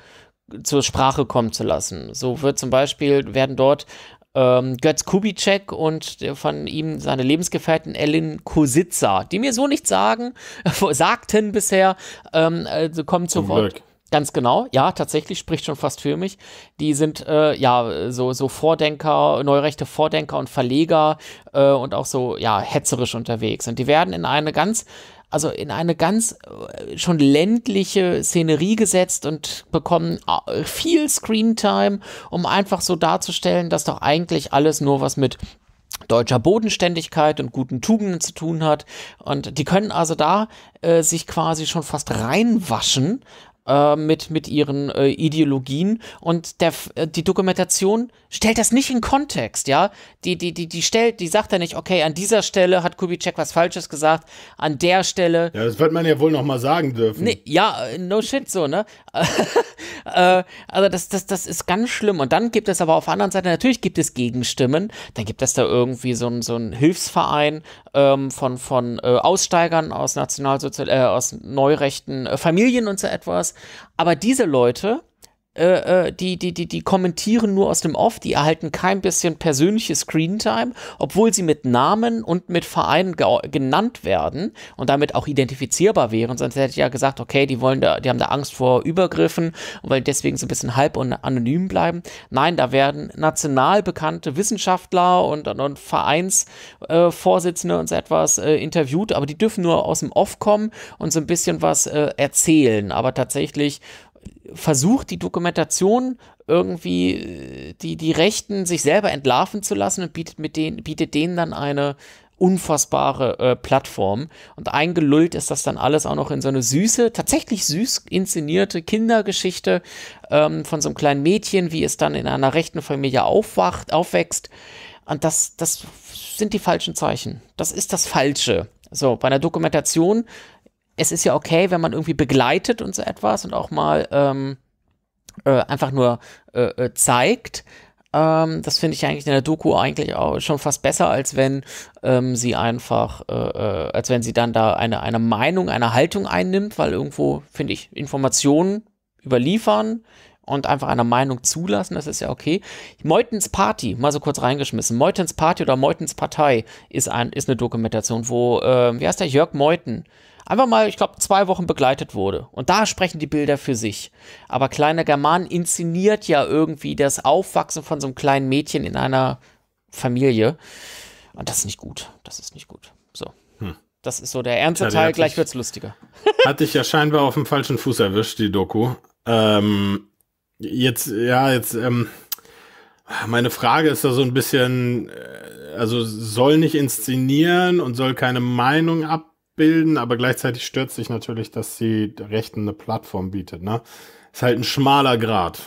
zur Sprache kommen zu lassen. So wird zum Beispiel, werden dort ähm, Götz Kubitschek und von ihm seine Lebensgefährtin Ellen Kositza, die mir so nichts sagen, sagten bisher, ähm, also kommen zu Wort. Glück. Ganz genau, ja, tatsächlich spricht schon fast für mich. Die sind äh, ja so, so Vordenker, neurechte Vordenker und Verleger äh, und auch so ja hetzerisch unterwegs. Und die werden in eine ganz also in eine ganz äh, schon ländliche Szenerie gesetzt und bekommen äh, viel Screentime, um einfach so darzustellen, dass doch eigentlich alles nur was mit deutscher Bodenständigkeit und guten Tugenden zu tun hat. Und die können also da äh, sich quasi schon fast reinwaschen äh, mit, mit ihren äh, Ideologien. Und der, äh, die Dokumentation stellt das nicht in Kontext, ja? Die, die, die, die stellt, die sagt ja nicht, okay, an dieser Stelle hat Kubitschek was Falsches gesagt, an der Stelle. Ja, das wird man ja wohl nochmal sagen dürfen. Nee, ja, äh, no shit, so, ne? Äh, also das, das, das ist ganz schlimm. Und dann gibt es aber auf der anderen Seite, natürlich gibt es Gegenstimmen, dann gibt es da irgendwie so einen so Hilfsverein ähm, von, von äh, Aussteigern aus Nationalsozial, äh, aus neurechten äh, Familien und so etwas. Aber diese Leute, äh, äh, die, die, die, die kommentieren nur aus dem Off, die erhalten kein bisschen persönliches Screentime, obwohl sie mit Namen und mit Vereinen genannt werden und damit auch identifizierbar wären. Sonst hätte ich ja gesagt, okay, die wollen da, die haben da Angst vor Übergriffen und wollen deswegen so ein bisschen halb und anonym bleiben. Nein, da werden national bekannte Wissenschaftler und, und Vereinsvorsitzende äh, und so etwas äh, interviewt, aber die dürfen nur aus dem Off kommen und so ein bisschen was äh, erzählen. Aber tatsächlich versucht die Dokumentation irgendwie äh, die, die Rechten sich selber entlarven zu lassen und bietet, mit denen, bietet denen dann eine unfassbare äh, Plattform. Und eingelullt ist das dann alles auch noch in so eine süße, tatsächlich süß inszenierte Kindergeschichte ähm, von so einem kleinen Mädchen, wie es dann in einer rechten Familie aufwacht, aufwächst. Und das, das sind die falschen Zeichen. Das ist das Falsche. So, bei einer Dokumentation es ist ja okay, wenn man irgendwie begleitet und so etwas und auch mal ähm, äh, einfach nur äh, äh, zeigt. Ähm, das finde ich eigentlich in der Doku eigentlich auch schon fast besser, als wenn ähm, sie einfach, äh, äh, als wenn sie dann da eine, eine Meinung, eine Haltung einnimmt, weil irgendwo, finde ich, Informationen überliefern und einfach eine Meinung zulassen, das ist ja okay. Meutens Party, mal so kurz reingeschmissen. Meutens Party oder Meutens Partei ist, ein, ist eine Dokumentation, wo, äh, wie heißt der, Jörg Meuthen, einfach mal, ich glaube, zwei Wochen begleitet wurde. Und da sprechen die Bilder für sich. Aber Kleiner German inszeniert ja irgendwie das Aufwachsen von so einem kleinen Mädchen in einer Familie. Und das ist nicht gut. Das ist nicht gut. So. Hm. Das ist so der ernste ja, Teil, gleich wird es lustiger. hatte ich ja scheinbar auf dem falschen Fuß erwischt, die Doku. Ähm, jetzt, ja, jetzt, ähm, meine Frage ist da so ein bisschen, äh, also soll nicht inszenieren und soll keine Meinung ab bilden, aber gleichzeitig stört sich natürlich, dass sie Rechten eine Plattform bietet. Ne? Ist halt ein schmaler Grad.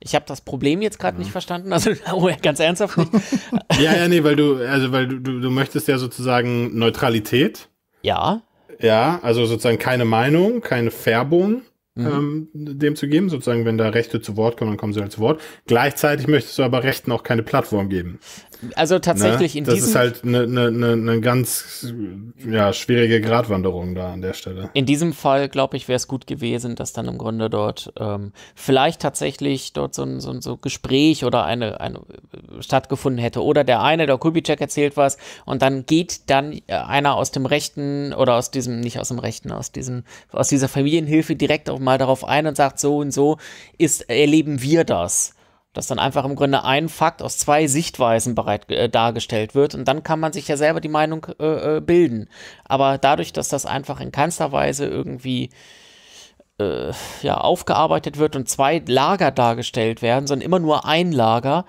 Ich habe das Problem jetzt gerade ja. nicht verstanden, also oh, ganz ernsthaft nicht. ja, ja, nee, weil du, also weil du, du, du möchtest ja sozusagen Neutralität. Ja. Ja, also sozusagen keine Meinung, keine Färbung. Mhm. ähm, dem zu geben, sozusagen, wenn da Rechte zu Wort kommen, dann kommen sie halt zu Wort. Gleichzeitig möchtest du aber Rechten auch keine Plattform geben. Also tatsächlich ne? in das diesem. Das ist halt eine ne, ne, ne ganz ja, schwierige Gratwanderung da an der Stelle. In diesem Fall, glaube ich, wäre es gut gewesen, dass dann im Grunde dort ähm, vielleicht tatsächlich dort so ein, so so Gespräch oder eine, eine äh, stattgefunden hätte. Oder der eine, der Kubitschek erzählt was und dann geht dann äh, einer aus dem Rechten oder aus diesem, nicht aus dem Rechten, aus diesem, aus dieser Familienhilfe direkt auf mal darauf ein und sagt, so und so ist, erleben wir das. Dass dann einfach im Grunde ein Fakt aus zwei Sichtweisen bereit, äh, dargestellt wird und dann kann man sich ja selber die Meinung äh, äh, bilden. Aber dadurch, dass das einfach in keinster Weise irgendwie äh, ja, aufgearbeitet wird und zwei Lager dargestellt werden, sondern immer nur ein Lager,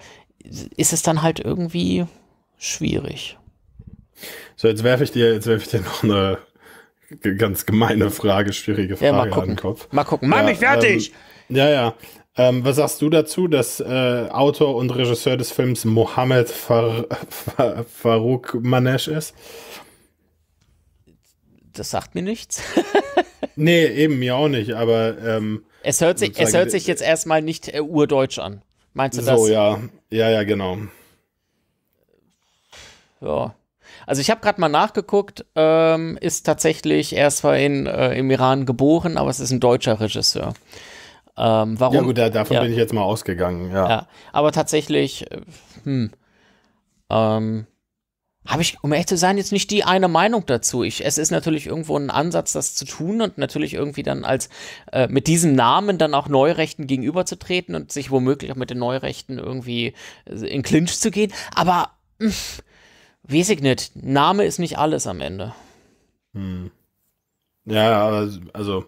ist es dann halt irgendwie schwierig. So, jetzt werfe ich dir, jetzt werfe ich dir noch eine ganz gemeine Frage, schwierige Frage ja, mal gucken. an den Kopf. Mal gucken. Mach ja, mich fertig! Ähm, ja, ja. Ähm, was sagst du dazu, dass äh, Autor und Regisseur des Films Mohammed Far Far Farouk Manesh ist? Das sagt mir nichts. nee, eben mir auch nicht, aber. Ähm, es, hört sich, es hört sich jetzt erstmal nicht äh, urdeutsch an. Meinst du so, das? So, ja. Ja, ja, genau. Ja. Also ich habe gerade mal nachgeguckt, ähm, ist tatsächlich, er ist zwar in, äh, im Iran geboren, aber es ist ein deutscher Regisseur. Ähm, warum? Ja gut, da, davon ja. bin ich jetzt mal ausgegangen, ja. ja. Aber tatsächlich, äh, hm, ähm, habe ich, um ehrlich zu sein, jetzt nicht die eine Meinung dazu. Ich, es ist natürlich irgendwo ein Ansatz, das zu tun und natürlich irgendwie dann als äh, mit diesem Namen dann auch Neurechten gegenüberzutreten und sich womöglich auch mit den Neurechten irgendwie äh, in Clinch zu gehen. Aber mh, hm, Weiß ich nicht. Name ist nicht alles am Ende. Hm. Ja, also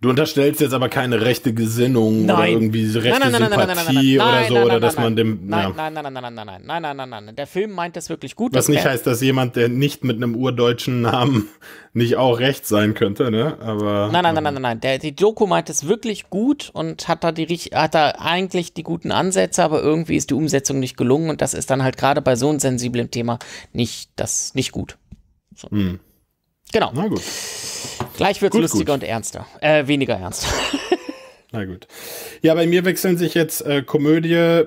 Du unterstellst jetzt aber keine rechte Gesinnung nein. oder irgendwie rechte nein, Sympathie oder so, oder dass man dem. Nein, nein, nein, nein, nein, nein, nein, nein, nein, nein, nein. Der Film meint das wirklich gut. Was nicht heißt, dass jemand, der nicht mit einem urdeutschen Namen nicht auch rechts sein könnte, ne? Aber. Nein, nein, nein, nein, nein, nein. die Doku meint es wirklich gut und hat da die hat da eigentlich die guten Ansätze, aber irgendwie ist die Umsetzung nicht gelungen und das ist dann halt gerade bei so einem sensiblen Thema nicht das nicht gut. Genau. Na gut. Gleich wird es lustiger gut. und ernster. Äh, weniger ernst. Na gut. Ja, bei mir wechseln sich jetzt äh, Komödie äh,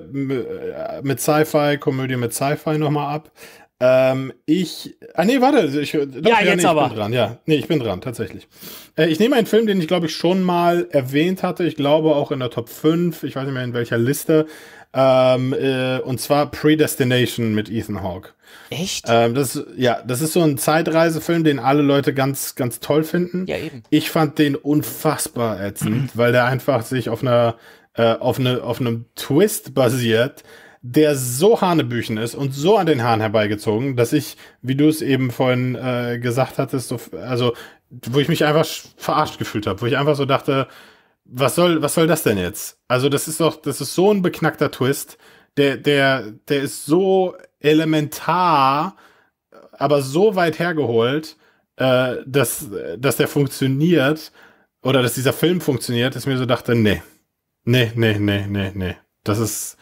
mit Sci-Fi, Komödie mit Sci-Fi nochmal ab. Ähm, ich. Ah, nee, warte. Ich, doch, ja, ja, jetzt nee, ich aber. Bin dran. Ja, nee, ich bin dran, tatsächlich. Äh, ich nehme einen Film, den ich glaube ich schon mal erwähnt hatte. Ich glaube auch in der Top 5. Ich weiß nicht mehr in welcher Liste. Ähm, äh, und zwar Predestination mit Ethan Hawke. Echt? Ähm, das, ja, das ist so ein Zeitreisefilm, den alle Leute ganz, ganz toll finden. Ja, eben. Ich fand den unfassbar ätzend, weil der einfach sich auf einer, äh, auf eine, auf einem Twist basiert, der so hanebüchen ist und so an den Haaren herbeigezogen, dass ich, wie du es eben vorhin äh, gesagt hattest, so, also, wo ich mich einfach verarscht gefühlt habe, wo ich einfach so dachte, was soll, was soll das denn jetzt? Also, das ist doch, das ist so ein beknackter Twist, der, der, der ist so elementar, aber so weit hergeholt, äh, dass, dass der funktioniert oder dass dieser Film funktioniert, dass ich mir so dachte, nee, nee, nee, nee, nee, nee. Das ist,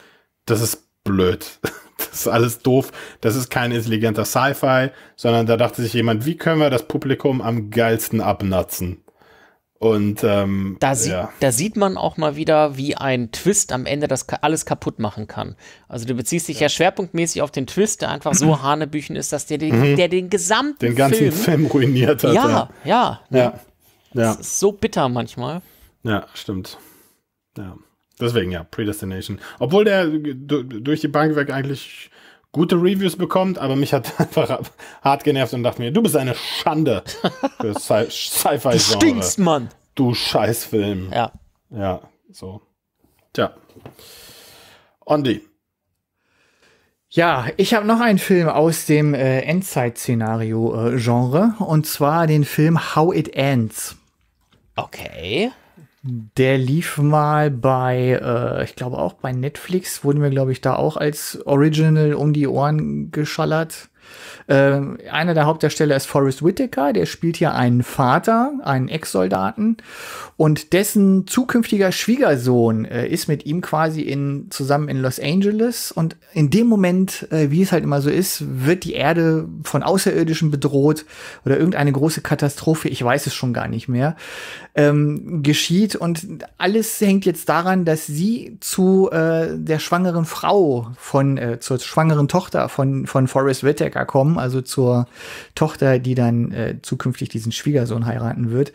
das ist blöd. Das ist alles doof. Das ist kein intelligenter Sci-Fi, sondern da dachte sich jemand, wie können wir das Publikum am geilsten abnatzen? Und ähm, da, sie ja. da sieht man auch mal wieder, wie ein Twist am Ende das alles kaputt machen kann. Also du beziehst dich ja, ja schwerpunktmäßig auf den Twist, der einfach so hanebüchen ist, dass der den, mhm. der den gesamten den ganzen Film, Film ruiniert hat. Ja, ja, ja. ja. Das ist so bitter manchmal. Ja, stimmt. Ja. Deswegen ja, Predestination. Obwohl der äh, durch die Bank weg eigentlich gute Reviews bekommt, aber mich hat einfach hart genervt und dachte mir, du bist eine Schande für Sci-Fi. Sci du stinkst, Mann! Du Scheißfilm. Ja. Ja, so. Tja. Ondi. Ja, ich habe noch einen Film aus dem äh, Endzeit-Szenario-Genre äh, und zwar den Film How It Ends. Okay. Der lief mal bei, äh, ich glaube auch bei Netflix, wurde mir, glaube ich, da auch als Original um die Ohren geschallert. Ähm, einer der Hauptdarsteller ist Forrest Whitaker, der spielt hier einen Vater, einen Ex-Soldaten und dessen zukünftiger Schwiegersohn äh, ist mit ihm quasi in, zusammen in Los Angeles und in dem Moment, äh, wie es halt immer so ist, wird die Erde von Außerirdischen bedroht oder irgendeine große Katastrophe, ich weiß es schon gar nicht mehr, ähm, geschieht und alles hängt jetzt daran, dass sie zu äh, der schwangeren Frau von, äh, zur schwangeren Tochter von, von Forrest Whitaker Chewbacca kommen, also zur Tochter, die dann äh, zukünftig diesen Schwiegersohn heiraten wird.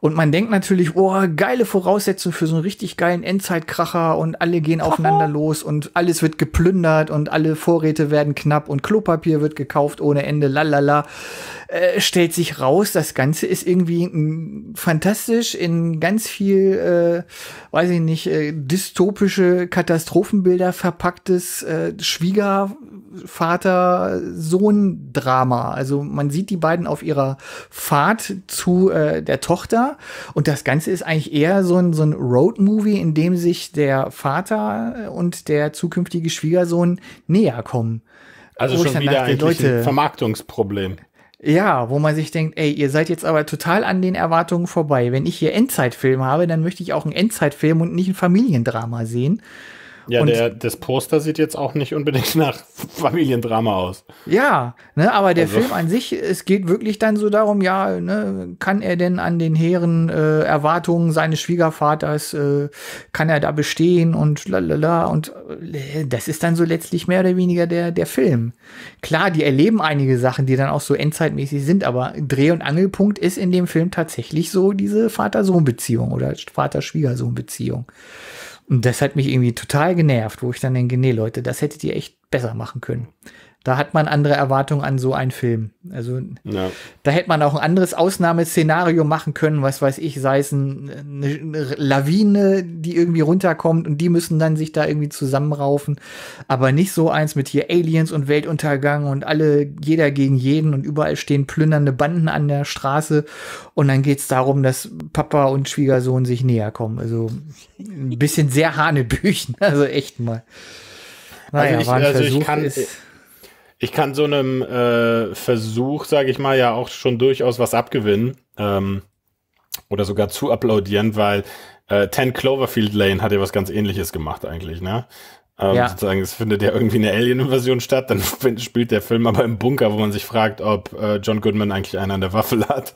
Und man denkt natürlich, oh, geile Voraussetzung für so einen richtig geilen Endzeitkracher und alle gehen aufeinander los und alles wird geplündert und alle Vorräte werden knapp und Klopapier wird gekauft ohne Ende, lalala. Äh, stellt sich raus, das Ganze ist irgendwie hm, fantastisch in ganz viel, äh, weiß ich nicht, äh, dystopische Katastrophenbilder verpacktes äh, Schwiegervater, so Personendrama. Also man sieht die beiden auf ihrer Fahrt zu äh, der Tochter und das Ganze ist eigentlich eher so ein, so ein Road-Movie, in dem sich der Vater äh, und der zukünftige Schwiegersohn näher kommen. Also Wo schon wieder dachte, eigentlich Leute, ein Vermarktungsproblem. Ja, wo man sich denkt, ey, ihr seid jetzt aber total an den Erwartungen vorbei. Wenn ich hier Endzeitfilm habe, dann möchte ich auch einen Endzeitfilm und nicht ein Familiendrama sehen. Ja, und der, das Poster sieht jetzt auch nicht unbedingt nach Familiendrama aus. Ja, ne, aber der also. Film an sich, es geht wirklich dann so darum, ja, ne, kann er denn an den hehren äh, Erwartungen seines Schwiegervaters, äh, kann er da bestehen und lalala und äh, das ist dann so letztlich mehr oder weniger der, der Film. Klar, die erleben einige Sachen, die dann auch so endzeitmäßig sind, aber Dreh- und Angelpunkt ist in dem Film tatsächlich so diese Vater-Sohn-Beziehung oder Vater-Schwiegersohn-Beziehung. Und das hat mich irgendwie total genervt, wo ich dann denke, nee, Leute, das hättet ihr echt besser machen können da hat man andere Erwartungen an so einen Film. Also ja. da hätte man auch ein anderes Ausnahmeszenario machen können, was weiß ich, sei es ein, eine Lawine, die irgendwie runterkommt und die müssen dann sich da irgendwie zusammenraufen. Aber nicht so eins mit hier Aliens und Weltuntergang und alle, jeder gegen jeden und überall stehen plündernde Banden an der Straße und dann geht es darum, dass Papa und Schwiegersohn sich näher kommen. Also ein bisschen sehr Hanebüchen, also echt mal. Also naja, also ich, war ein also Versuch, ich kann, ist, ich kann so einem äh, Versuch, sage ich mal, ja auch schon durchaus was abgewinnen ähm, oder sogar zu applaudieren, weil äh, 10 Cloverfield Lane hat ja was ganz ähnliches gemacht eigentlich, ne? Ähm, ja. Sozusagen, es findet ja irgendwie eine Alien-Invasion statt, dann spielt der Film aber im Bunker, wo man sich fragt, ob äh, John Goodman eigentlich einen an der Waffel hat.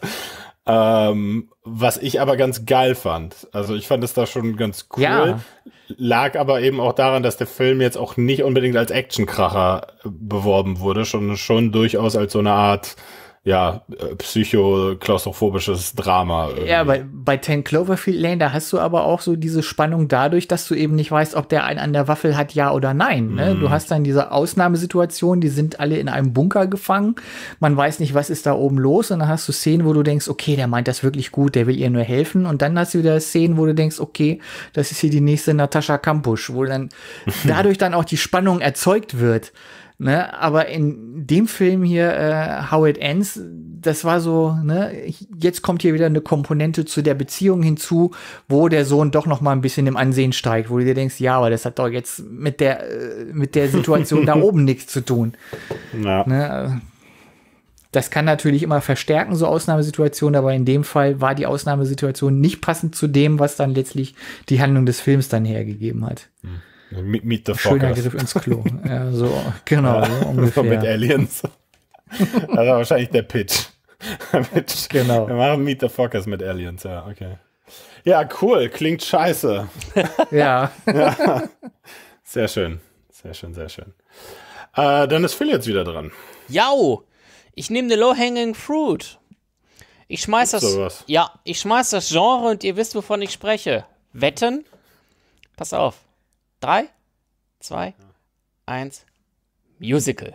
Ähm, was ich aber ganz geil fand. Also ich fand es da schon ganz cool. Ja. Lag aber eben auch daran, dass der Film jetzt auch nicht unbedingt als Actionkracher beworben wurde, schon, schon durchaus als so eine Art ja, äh, psycho-klaustrophobisches Drama. Irgendwie. Ja, bei, bei Ten Cloverfield Lane, da hast du aber auch so diese Spannung dadurch, dass du eben nicht weißt, ob der einen an der Waffel hat, ja oder nein. Ne? Mm. Du mhm. hast dann diese Ausnahmesituation, die sind alle in einem Bunker gefangen. Man weiß nicht, was ist da oben los. Und dann hast du Szenen, wo du denkst, okay, der meint das wirklich gut, der will ihr nur helfen. Und dann hast du wieder Szenen, wo du denkst, okay, das ist hier die nächste Natascha Kampusch, wo dann dadurch dann auch die Spannung erzeugt wird. Ne? Aber in dem Film hier, äh, How It Ends, das war so, ne, jetzt kommt hier wieder eine Komponente zu der Beziehung hinzu, wo der Sohn doch noch mal ein bisschen im Ansehen steigt, wo du dir denkst, ja, aber das hat doch jetzt mit der, äh, mit der Situation da oben nichts zu tun. Ja. Ne? Das kann natürlich immer verstärken, so Ausnahmesituationen, aber in dem Fall war die Ausnahmesituation nicht passend zu dem, was dann letztlich die Handlung des Films dann hergegeben hat. Mhm. Mit, mit der Schöner Fockers. Griff ins Klo. ja, so, genau, so ungefähr. mit Aliens. Das war also wahrscheinlich der Pitch. mit, genau. Wir machen Meet the Fockers mit Aliens, ja, okay. Ja, cool, klingt scheiße. ja. ja. Sehr schön, sehr schön, sehr schön. Äh, dann ist Phil jetzt wieder dran. Ja, ich nehme eine Low-Hanging Fruit. Ich schmeiß das, sowas? ja, ich schmeiß das Genre und ihr wisst, wovon ich spreche. Wetten? Pass auf. 3, 2, 1, Musical.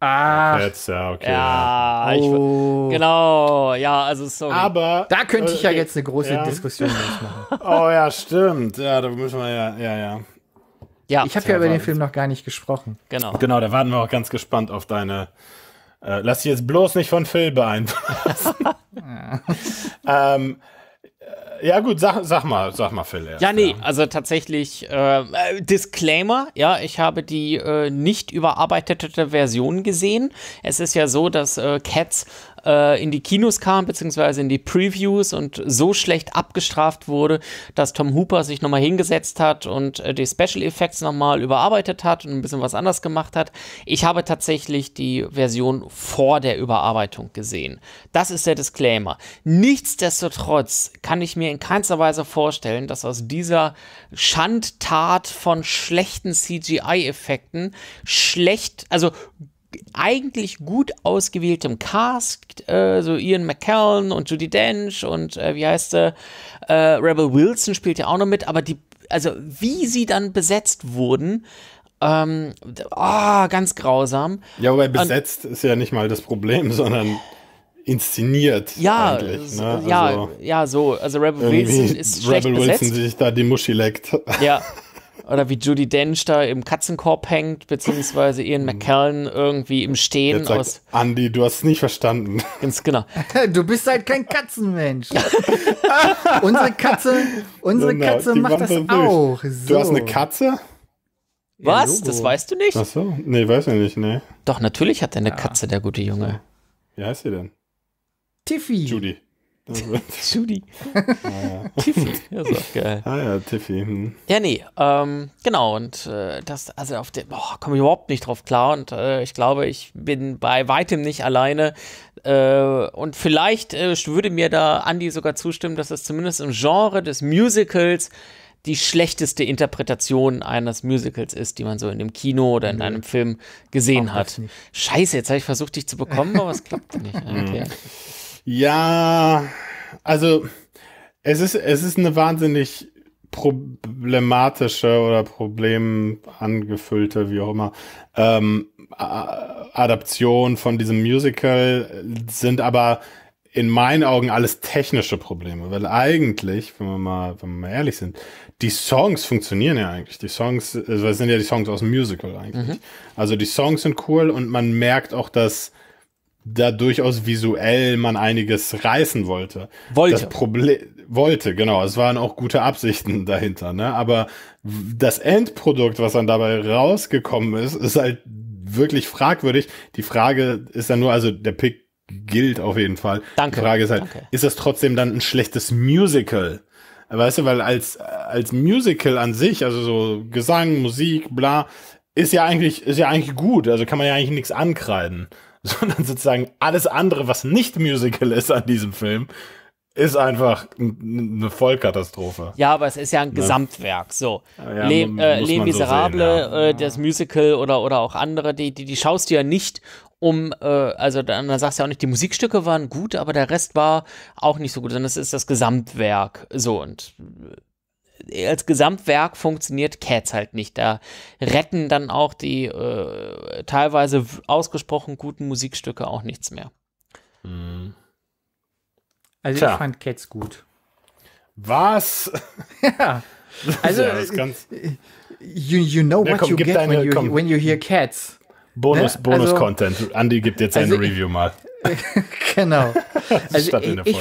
Ah, jetzt, ja, okay. Ja, ja. Oh. genau, ja, also sorry. Aber da könnte ich ja äh, jetzt eine große ja. Diskussion machen. Oh ja, stimmt. Ja, da müssen wir ja, ja, ja. Ja, ich habe ja über den Film noch gar nicht gesprochen. Genau. Genau, da warten wir auch ganz gespannt auf deine. Äh, lass dich jetzt bloß nicht von Phil beeinflussen. ähm, ja, gut, sag, sag, mal, sag mal, Phil. Erst, ja, nee, ja. also tatsächlich, ähm, äh, Disclaimer, ja, ich habe die äh, nicht überarbeitete Version gesehen. Es ist ja so, dass äh, Cats äh, in die Kinos kam, beziehungsweise in die Previews und so schlecht abgestraft wurde, dass Tom Hooper sich nochmal hingesetzt hat und äh, die Special Effects nochmal überarbeitet hat und ein bisschen was anders gemacht hat. Ich habe tatsächlich die Version vor der Überarbeitung gesehen. Das ist der Disclaimer. Nichtsdestotrotz kann ich mir in keinster Weise vorstellen, dass aus dieser Schandtat von schlechten CGI-Effekten schlecht, also eigentlich gut ausgewähltem Cast, äh, so Ian McKellen und Judy Dench und äh, wie heißt der äh, Rebel Wilson spielt ja auch noch mit, aber die, also wie sie dann besetzt wurden, ähm, oh, ganz grausam. Ja, aber besetzt und, ist ja nicht mal das Problem, sondern inszeniert. Ja, ne? ja, also, ja, so. Also Rebel Wilson ist Rebel schlecht Rebel Wilson besetzt. sich da die Muschi leckt. Ja, Oder wie Judy Dench da im Katzenkorb hängt, beziehungsweise Ian mhm. McKellen irgendwie im Stehen Jetzt aus. Andy, du hast es nicht verstanden. Ganz genau. Du bist halt kein Katzenmensch. unsere Katze, unsere genau, Katze macht das durch. auch. So. Du hast eine Katze? Was? Das weißt du nicht? Ach so. Nee, weiß ich nicht, nee. Doch, natürlich hat er eine ja. Katze, der gute Junge. Wie heißt sie denn? Tiffy. Judy. Judy. Ah, ja. Tiffy, das ist auch geil. Ah ja, Tiffy. Hm. Ja, nee, ähm, genau, und äh, das, also auf der, boah, komme ich überhaupt nicht drauf klar und äh, ich glaube, ich bin bei weitem nicht alleine äh, und vielleicht äh, würde mir da Andy sogar zustimmen, dass es zumindest im Genre des Musicals die schlechteste Interpretation eines Musicals ist, die man so in dem Kino oder in mhm. einem Film gesehen Auch hat. Scheiße, jetzt habe ich versucht, dich zu bekommen, aber es klappt nicht. Ah, okay. Mhm. Ja, also es ist, es ist eine wahnsinnig problematische oder problemangefüllte, wie auch immer, ähm, Adaption von diesem Musical sind aber in meinen Augen alles technische Probleme, weil eigentlich, wenn wir mal, wenn wir mal ehrlich sind, die Songs funktionieren ja eigentlich. Die Songs, also das sind ja die Songs aus dem Musical eigentlich. Mhm. Also die Songs sind cool und man merkt auch, dass da durchaus visuell man einiges reißen wollte. Wollte. Das Problem wollte, genau. Es waren auch gute Absichten dahinter, ne? Aber das Endprodukt, was dann dabei rausgekommen ist, ist halt wirklich fragwürdig. Die Frage ist dann nur, also der Pick gilt auf jeden Fall. Danke. Die Frage ist halt, Danke. ist das trotzdem dann ein schlechtes Musical? Weißt du, weil als, als Musical an sich, also so Gesang, Musik, bla, ist ja eigentlich, ist ja eigentlich gut. Also kann man ja eigentlich nichts ankreiden. sondern sozusagen alles andere, was nicht Musical ist an diesem Film, ist einfach eine Vollkatastrophe. Ja, aber es ist ja ein ne? Gesamtwerk. So, ja, Le äh, Les Miserables, so ja. äh, das Musical oder, oder auch andere, die, die, die schaust du ja nicht um, äh, also dann, dann sagst du ja auch nicht, die Musikstücke waren gut, aber der Rest war auch nicht so gut, sondern es ist das Gesamtwerk. So, und als Gesamtwerk funktioniert Cats halt nicht. Da retten dann auch die äh, teilweise ausgesprochen guten Musikstücke auch nichts mehr. Mhm. Also Klar. ich fand Cats gut. Was? ja. Also ja, das ganz you, you know ja, what komm, you get deine, when, you, when you hear Cats. Bonus, ne? Bonus also, Content. Andi gibt jetzt also eine Review mal. genau. also ich,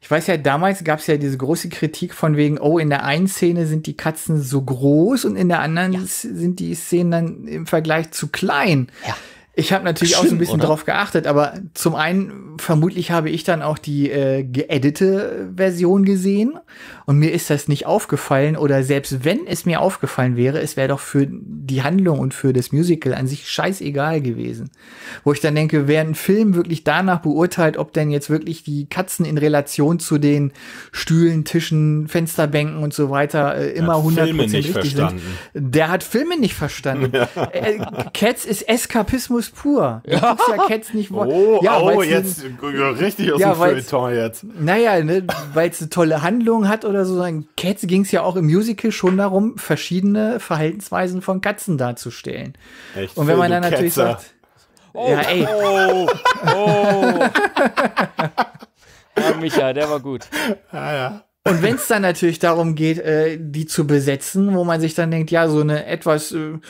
ich, weiß ja, damals gab es ja diese große Kritik von wegen, oh, in der einen Szene sind die Katzen so groß und in der anderen ja. sind die Szenen dann im Vergleich zu klein. Ja. Ich habe natürlich Schlimm, auch so ein bisschen oder? drauf geachtet, aber zum einen vermutlich habe ich dann auch die äh, geedete Version gesehen und mir ist das nicht aufgefallen oder selbst wenn es mir aufgefallen wäre, es wäre doch für die Handlung und für das Musical an sich scheißegal gewesen. Wo ich dann denke, wer einen Film wirklich danach beurteilt, ob denn jetzt wirklich die Katzen in Relation zu den Stühlen, Tischen, Fensterbänken und so weiter äh, immer 100% richtig verstanden. sind, der hat Filme nicht verstanden. Ja. Äh, Cats ist Eskapismus Blues pur. Ja. guckst ja Cats nicht wollen. Oh, ja, oh jetzt ein, äh, richtig aus ja, dem Feuilleton jetzt. Naja, ne, weil es eine tolle Handlung hat oder so. Cats ging es ja auch im Musical schon darum, verschiedene Verhaltensweisen von Katzen darzustellen. Echt, Und wenn man dann natürlich Ketzer. sagt, oh, ja, ey. Oh, oh. ah, Micha, der war gut. Ah, ja. Und wenn es dann natürlich darum geht, äh, die zu besetzen, wo man sich dann denkt, ja, so eine etwas äh, äh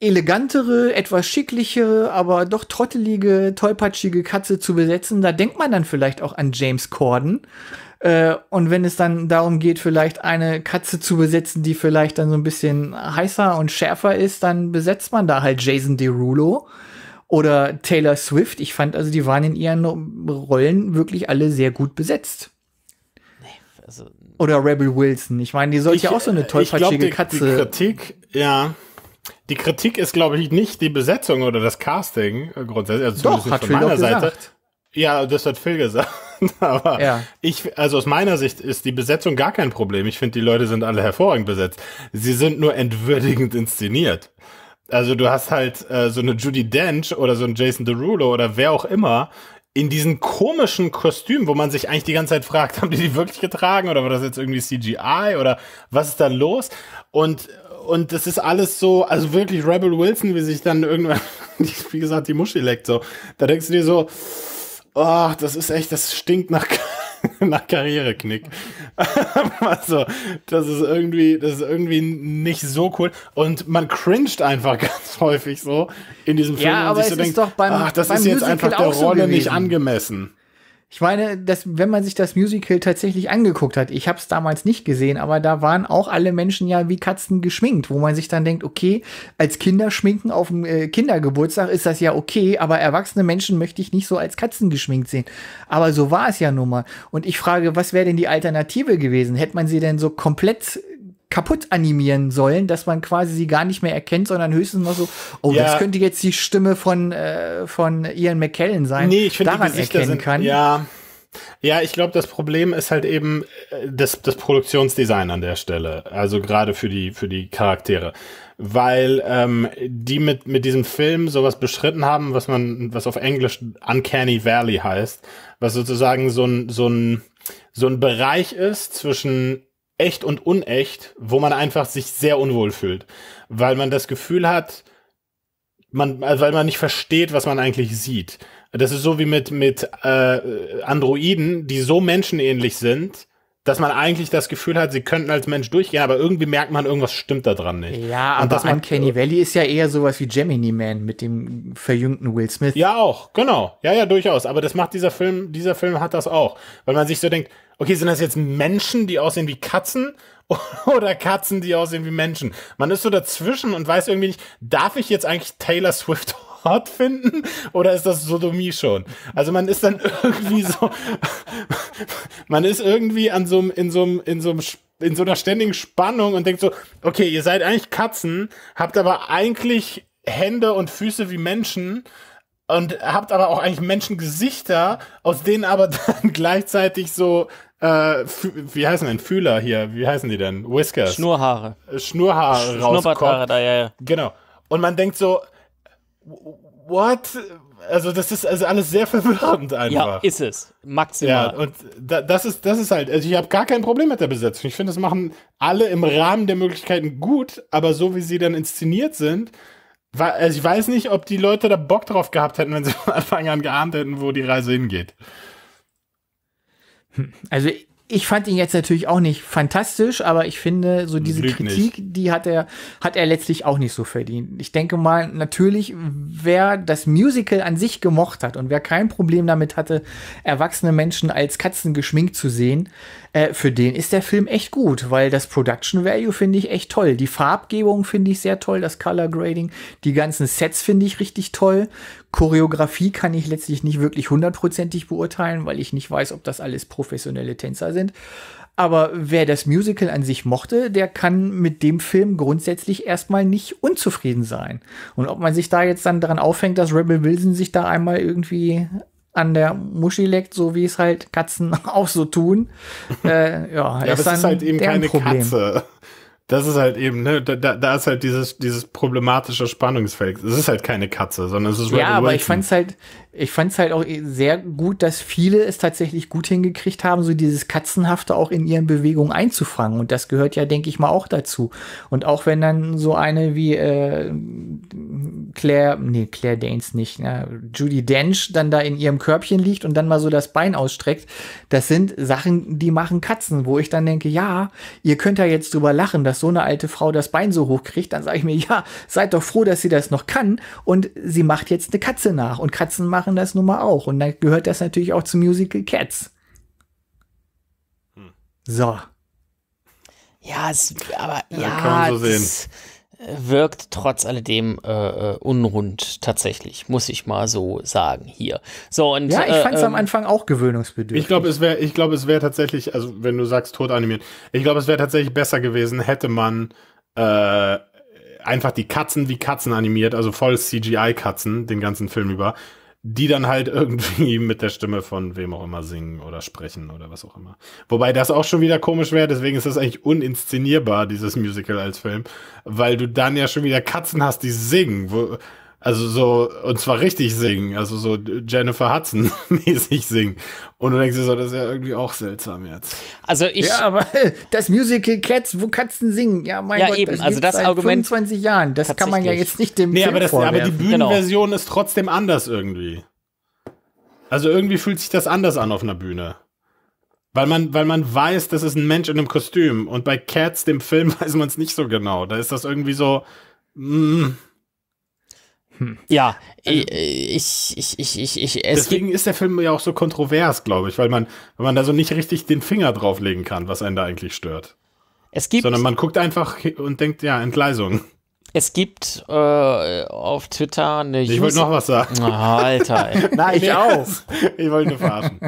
elegantere, etwas schicklichere, aber doch trottelige, tollpatschige Katze zu besetzen, da denkt man dann vielleicht auch an James Corden. Äh, und wenn es dann darum geht, vielleicht eine Katze zu besetzen, die vielleicht dann so ein bisschen heißer und schärfer ist, dann besetzt man da halt Jason Derulo oder Taylor Swift. Ich fand also, die waren in ihren Rollen wirklich alle sehr gut besetzt. Also, Oder Rebel Wilson. Ich meine, die sollte ja auch so eine äh, tollpatschige Katze. Die Kritik, ja. Die Kritik ist, glaube ich, nicht die Besetzung oder das Casting äh, grundsätzlich. Also doch, hat von Phil meiner Seite. Gesagt. Ja, das hat Phil gesagt. Aber ja. ich, also aus meiner Sicht ist die Besetzung gar kein Problem. Ich finde, die Leute sind alle hervorragend besetzt. Sie sind nur entwürdigend inszeniert. Also du hast halt äh, so eine Judy Dench oder so ein Jason Derulo oder wer auch immer, in diesen komischen Kostüm, wo man sich eigentlich die ganze Zeit fragt, haben die die wirklich getragen oder war das jetzt irgendwie CGI oder was ist da los? Und und das ist alles so, also wirklich Rebel Wilson, wie sich dann irgendwann, wie gesagt, die Muschel leckt so. Da denkst du dir so, ach, oh, das ist echt, das stinkt nach nach Karriereknick. also, das ist irgendwie, das ist irgendwie nicht so cool. Und man cringet einfach ganz häufig so in diesem Film. Ja, aber es so ist denkt, doch beim, ach, das beim ist jetzt Musical einfach der Rolle so nicht angemessen. Ich meine, dass, wenn man sich das Musical tatsächlich angeguckt hat, ich habe es damals nicht gesehen, aber da waren auch alle Menschen ja wie Katzen geschminkt, wo man sich dann denkt, okay, als Kinder schminken auf dem äh, Kindergeburtstag ist das ja okay, aber erwachsene Menschen möchte ich nicht so als Katzen geschminkt sehen. Aber so war es ja nun mal. Und ich frage, was wäre denn die Alternative gewesen? Hätte man sie denn so komplett kaputt animieren sollen, dass man quasi sie gar nicht mehr erkennt, sondern höchstens noch so, oh, ja. das könnte jetzt die Stimme von, äh, von Ian McKellen sein, nee, ich find, daran erkennen sind, kann. Ja, ja, ich glaube, das Problem ist halt eben äh, das, das Produktionsdesign an der Stelle. Also gerade für die, für die Charaktere. Weil ähm, die mit, mit diesem Film sowas beschritten haben, was man, was auf Englisch Uncanny Valley heißt, was sozusagen so ein, so ein, so ein Bereich ist zwischen echt und unecht, wo man einfach sich sehr unwohl fühlt, weil man das Gefühl hat, man, also weil man nicht versteht, was man eigentlich sieht. Das ist so wie mit, mit äh, Androiden, die so menschenähnlich sind, dass man eigentlich das Gefühl hat, sie könnten als Mensch durchgehen, aber irgendwie merkt man, irgendwas stimmt da dran nicht. Ja, aber das Kenny Valley ist ja eher sowas wie Gemini Man mit dem verjüngten Will Smith. Ja, auch, genau. Ja, ja, durchaus. Aber das macht dieser Film, dieser Film hat das auch. Weil man sich so denkt, Okay, sind das jetzt Menschen, die aussehen wie Katzen oder Katzen, die aussehen wie Menschen? Man ist so dazwischen und weiß irgendwie nicht, darf ich jetzt eigentlich Taylor Swift hot finden oder ist das Sodomie schon? Also man ist dann irgendwie so, man ist irgendwie an so in so in so in so einer ständigen Spannung und denkt so, okay, ihr seid eigentlich Katzen, habt aber eigentlich Hände und Füße wie Menschen, und habt aber auch eigentlich Menschengesichter, aus denen aber dann gleichzeitig so äh, wie heißen denn Fühler hier? Wie heißen die denn? Whiskers. Schnurhaare. Schnurhaare rauskommt. da, ja, ja. Genau. Und man denkt so, what? Also das ist also alles sehr verwirrend einfach. Ja, ist es. Maximal. Ja, und da, das ist das ist halt, also ich habe gar kein Problem mit der Besetzung. Ich finde, das machen alle im Rahmen der Möglichkeiten gut, aber so wie sie dann inszeniert sind, war, also ich weiß nicht, ob die Leute da Bock drauf gehabt hätten, wenn sie von Anfang an geahnt hätten, wo die Reise hingeht. Hm. Also ich fand ihn jetzt natürlich auch nicht fantastisch, aber ich finde, so diese Lügt Kritik, nicht. die hat er, hat er letztlich auch nicht so verdient. Ich denke mal, natürlich, wer das Musical an sich gemocht hat und wer kein Problem damit hatte, erwachsene Menschen als Katzen geschminkt zu sehen, äh, für den ist der Film echt gut, weil das Production Value finde ich echt toll. Die Farbgebung finde ich sehr toll, das Color Grading, die ganzen Sets finde ich richtig toll. Choreografie kann ich letztlich nicht wirklich hundertprozentig beurteilen, weil ich nicht weiß, ob das alles professionelle Tänzer sind. Aber wer das Musical an sich mochte, der kann mit dem Film grundsätzlich erstmal nicht unzufrieden sein. Und ob man sich da jetzt dann daran aufhängt, dass Rebel Wilson sich da einmal irgendwie an der Muschi leckt, so wie es halt Katzen auch so tun. Äh, ja, ja ist das ist halt eben keine Problem. Katze. Das ist halt eben, ne, da, da ist halt dieses, dieses problematische Spannungsfeld. Es ist halt keine Katze, sondern es ist Red Ja, aber ich fand es halt, ich fand es halt auch sehr gut, dass viele es tatsächlich gut hingekriegt haben, so dieses Katzenhafte auch in ihren Bewegungen einzufangen. Und das gehört ja, denke ich mal, auch dazu. Und auch wenn dann so eine wie äh, Claire, nee, Claire Danes nicht, ne, Judy Dench dann da in ihrem Körbchen liegt und dann mal so das Bein ausstreckt, das sind Sachen, die machen Katzen, wo ich dann denke, ja, ihr könnt ja jetzt drüber lachen, dass so eine alte Frau das Bein so hoch kriegt. Dann sage ich mir, ja, seid doch froh, dass sie das noch kann. Und sie macht jetzt eine Katze nach. Und Katzen machen machen das nun mal auch. Und dann gehört das natürlich auch zum Musical Cats. Hm. So. Ja, es, aber ja, ja kann so es wirkt trotz alledem äh, äh, unrund tatsächlich, muss ich mal so sagen hier. So und ja, ich fand es äh, am ähm, Anfang auch gewöhnungsbedürftig. Ich glaube, es wäre, ich glaube, tatsächlich, also wenn du sagst tot animiert, ich glaube, es wäre tatsächlich besser gewesen, hätte man äh, einfach die Katzen wie Katzen animiert, also voll CGI-Katzen den ganzen Film über die dann halt irgendwie mit der Stimme von wem auch immer singen oder sprechen oder was auch immer. Wobei das auch schon wieder komisch wäre, deswegen ist das eigentlich uninszenierbar, dieses Musical als Film, weil du dann ja schon wieder Katzen hast, die singen. Wo, also so, und zwar richtig singen, also so Jennifer Hudson mäßig singen. Und du denkst dir so, das ist ja irgendwie auch seltsam jetzt. Also ich. Ja, aber das Musical Cats, wo Katzen singen. Ja, mein ja, Gott, eben. Das also das seit Argument. 25 Jahren, das kann man ja jetzt nicht dem. Nee, Film aber, das, aber die Bühnenversion genau. ist trotzdem anders irgendwie. Also irgendwie fühlt sich das anders an auf einer Bühne. Weil man, weil man weiß, das ist ein Mensch in einem Kostüm. Und bei Cats, dem Film, weiß man es nicht so genau. Da ist das irgendwie so. Mh, mm, ja, also, äh, ich, ich, ich, ich, ich, Deswegen ist der Film ja auch so kontrovers, glaube ich, weil man, weil man da so nicht richtig den Finger drauflegen kann, was einen da eigentlich stört. Es gibt. Sondern man guckt einfach und denkt, ja, Entgleisung. Es gibt äh, auf Twitter eine. Ich wollte noch was sagen. Oh, Alter. Ey. Nein, ich auch. Ich wollte nur verarschen.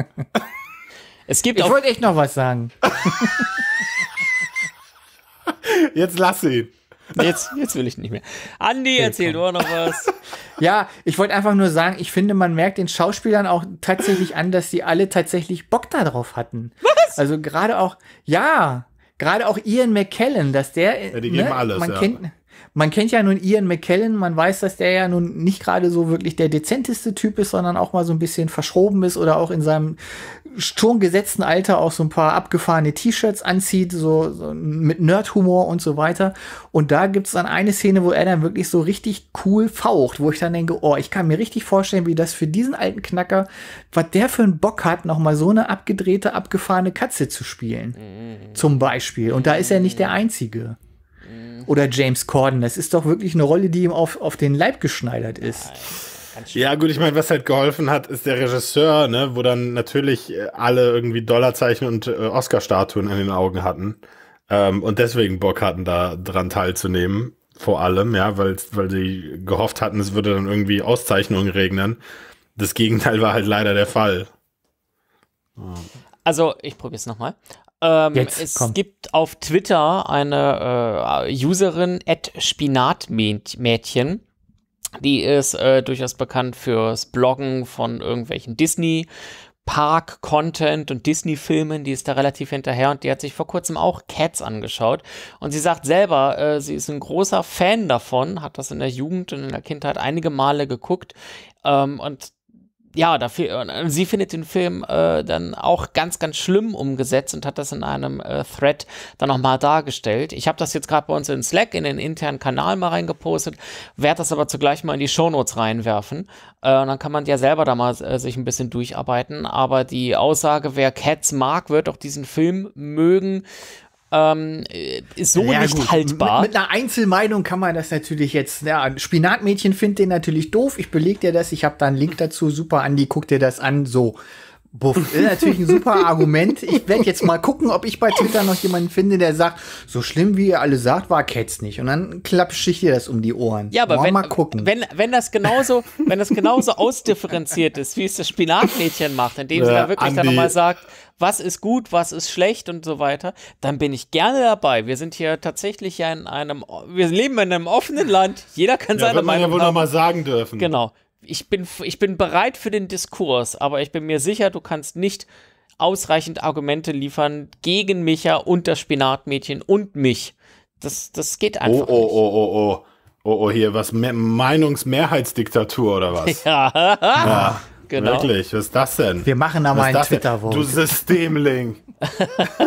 Es gibt ich wollte echt noch was sagen. Jetzt lass ihn. Jetzt, jetzt will ich nicht mehr. Andi okay, du auch noch was. Ja, ich wollte einfach nur sagen, ich finde, man merkt den Schauspielern auch tatsächlich an, dass sie alle tatsächlich Bock darauf hatten. Was? Also gerade auch, ja, gerade auch Ian McKellen, dass der. Ja, die geben ne, alles, man ja. kennt, man kennt ja nun Ian McKellen, man weiß, dass der ja nun nicht gerade so wirklich der dezenteste Typ ist, sondern auch mal so ein bisschen verschroben ist oder auch in seinem schon gesetzten Alter auch so ein paar abgefahrene T-Shirts anzieht, so, so mit Nerdhumor und so weiter. Und da gibt's dann eine Szene, wo er dann wirklich so richtig cool faucht, wo ich dann denke, oh, ich kann mir richtig vorstellen, wie das für diesen alten Knacker, was der für einen Bock hat, nochmal so eine abgedrehte, abgefahrene Katze zu spielen. Mhm. Zum Beispiel. Und da ist er nicht der mhm. Einzige oder James Corden. Das ist doch wirklich eine Rolle, die ihm auf, auf den Leib geschneidert ist. Ja, gut, ich meine, was halt geholfen hat, ist der Regisseur, ne, wo dann natürlich äh, alle irgendwie Dollarzeichen und äh, Oscar-Statuen in den Augen hatten. Ähm, und deswegen Bock hatten, da dran teilzunehmen. Vor allem, ja, weil, weil sie gehofft hatten, es würde dann irgendwie Auszeichnungen regnen. Das Gegenteil war halt leider der Fall. Also, ich probiere es nochmal. Ähm, Jetzt, es komm. gibt auf Twitter eine äh, Userin, Spinatmädchen. Die ist äh, durchaus bekannt fürs Bloggen von irgendwelchen Disney Park-Content und Disney-Filmen, die ist da relativ hinterher und die hat sich vor kurzem auch Cats angeschaut. Und sie sagt selber, äh, sie ist ein großer Fan davon, hat das in der Jugend und in der Kindheit einige Male geguckt ähm, und ja, dafür, äh, sie findet den Film äh, dann auch ganz, ganz schlimm umgesetzt und hat das in einem äh, Thread dann nochmal dargestellt. Ich habe das jetzt gerade bei uns in Slack, in den internen Kanal mal reingepostet, werde das aber zugleich mal in die Shownotes reinwerfen. Äh, und dann kann man ja selber da mal äh, sich ein bisschen durcharbeiten. Aber die Aussage, wer Cats mag, wird auch diesen Film mögen ähm, ist so ja, nicht gut. haltbar. Mit, mit, einer Einzelmeinung kann man das natürlich jetzt, ja, Spinatmädchen findet den natürlich doof, ich beleg dir das, ich habe da einen Link dazu, super, Andi, guck dir das an, so. Buff. Ist natürlich ein super Argument. Ich werde jetzt mal gucken, ob ich bei Twitter noch jemanden finde, der sagt, so schlimm wie ihr alle sagt, war Cats nicht. Und dann klapsche ich dir das um die Ohren. Ja, aber wenn, mal gucken. Wenn, wenn das genauso, wenn das genauso ausdifferenziert ist, wie es das Spinatmädchen macht, indem sie da wirklich Andi. dann nochmal sagt, was ist gut, was ist schlecht und so weiter, dann bin ich gerne dabei. Wir sind hier tatsächlich ja in einem, wir leben in einem offenen Land. Jeder kann ja, seine Meinung. Ja, wohl nochmal sagen dürfen. Genau ich bin, ich bin bereit für den Diskurs, aber ich bin mir sicher, du kannst nicht ausreichend Argumente liefern gegen Micha und das Spinatmädchen und mich. Das, das geht oh, einfach oh, oh, nicht. Oh, oh, oh, oh. Oh, oh, hier, was? Me Meinungsmehrheitsdiktatur oder was? Ja. ja. Genau. Wirklich, was ist das denn? Wir machen da mal einen twitter -Wort. Du Systemling.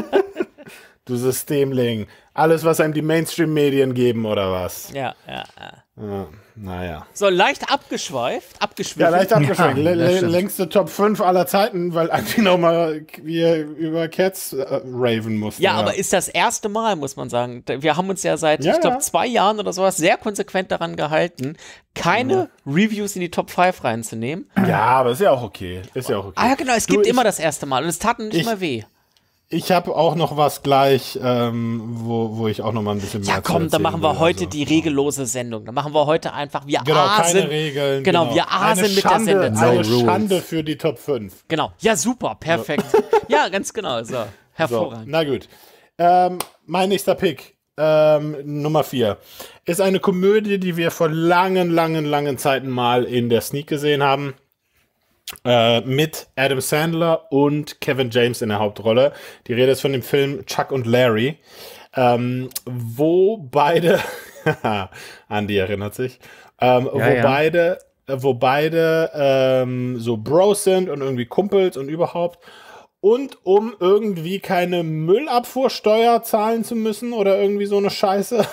du Systemling. Alles, was einem die Mainstream-Medien geben oder was? Ja, ja, ja. ja. Naja. So, leicht abgeschweift, Abgeschweift. Ja, leicht abgeschweift. Ja, längste Top 5 aller Zeiten, weil Andy nochmal über Cats äh, raven musste. Ja, ja, aber ist das erste Mal, muss man sagen. Wir haben uns ja seit, ja, ich glaube, zwei Jahren oder sowas sehr konsequent daran gehalten, keine Reviews in die Top 5 reinzunehmen. Ja, aber ist ja auch okay. Ist ja auch okay. Ah, ja, genau, es du, gibt ich, immer das erste Mal und es tat nicht ich, mal weh. Ich habe auch noch was gleich, ähm, wo, wo ich auch noch mal ein bisschen mehr. Ja, komm, dann machen wir heute also. die regellose Sendung. Dann machen wir heute einfach wir genau, asen. Keine Regeln, genau, genau. wir asen eine mit Schande, der Sendung. Eine no Schande für die Top 5. Genau. Ja, super, perfekt. ja, ganz genau. So, hervorragend. So, na gut. Ähm, mein nächster Pick, ähm, Nummer 4, ist eine Komödie, die wir vor langen, langen, langen Zeiten mal in der Sneak gesehen haben. Äh, mit Adam Sandler und Kevin James in der Hauptrolle. Die Rede ist von dem Film Chuck und Larry, ähm, wo beide, Andy erinnert sich, ähm, ja, wo ja. beide, wo beide ähm, so Bros sind und irgendwie Kumpels und überhaupt. Und um irgendwie keine Müllabfuhrsteuer zahlen zu müssen oder irgendwie so eine Scheiße,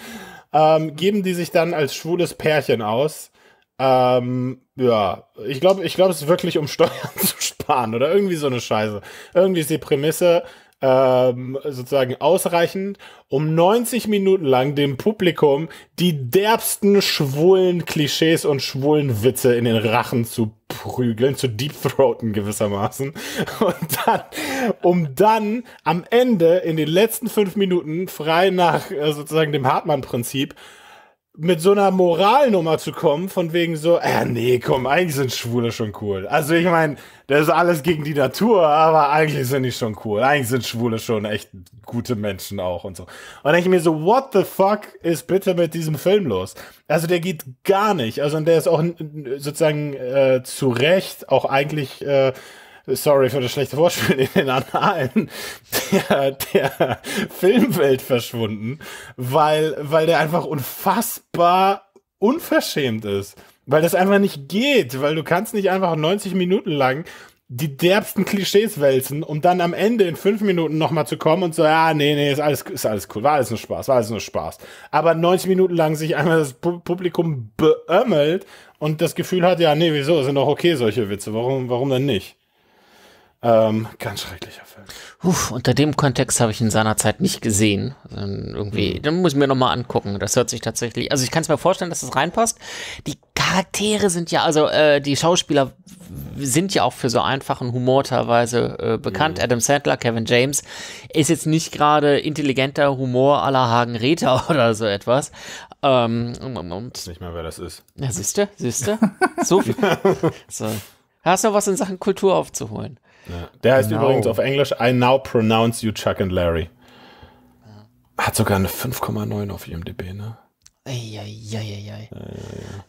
ähm, geben die sich dann als schwules Pärchen aus ähm, ja, ich glaube, ich glaube, es ist wirklich, um Steuern zu sparen oder irgendwie so eine Scheiße. Irgendwie ist die Prämisse ähm, sozusagen ausreichend, um 90 Minuten lang dem Publikum die derbsten schwulen Klischees und schwulen Witze in den Rachen zu prügeln, zu deepthroaten gewissermaßen. Und dann, um dann am Ende in den letzten fünf Minuten frei nach äh, sozusagen dem Hartmann-Prinzip mit so einer Moralnummer zu kommen, von wegen so, äh, nee, komm, eigentlich sind Schwule schon cool. Also ich meine, das ist alles gegen die Natur, aber eigentlich sind die schon cool. Eigentlich sind Schwule schon echt gute Menschen auch und so. Und denke ich mir so, what the fuck ist bitte mit diesem Film los? Also der geht gar nicht. Also und der ist auch sozusagen äh, zu Recht auch eigentlich äh, sorry für das schlechte Wortspiel, in den Annalen der, der Filmwelt verschwunden, weil, weil der einfach unfassbar unverschämt ist. Weil das einfach nicht geht, weil du kannst nicht einfach 90 Minuten lang die derbsten Klischees wälzen, um dann am Ende in fünf Minuten nochmal zu kommen und so, ja, nee, nee, ist alles, ist alles cool, war alles nur Spaß, war alles nur Spaß. Aber 90 Minuten lang sich einmal das Publikum beömmelt und das Gefühl hat, ja, nee, wieso, sind doch okay solche Witze, warum, warum dann nicht? Ähm, ganz schrecklicher Film. Uff, unter dem Kontext habe ich ihn seinerzeit nicht gesehen. Also irgendwie, hm. dann muss ich mir nochmal angucken. Das hört sich tatsächlich. Also ich kann es mir vorstellen, dass das reinpasst. Die Charaktere sind ja, also äh, die Schauspieler sind ja auch für so einfachen Humor teilweise äh, bekannt. Mhm. Adam Sandler, Kevin James ist jetzt nicht gerade intelligenter Humor aller Hagen Räter oder so etwas. Ähm, und, ich weiß nicht mehr, wer das ist. Ja, siehste, siehste. so viel. So. Hast du noch was in Sachen Kultur aufzuholen? Der heißt genau. übrigens auf Englisch I now pronounce you Chuck and Larry. Hat sogar eine 5,9 auf IMDb, ne? Eieieiei.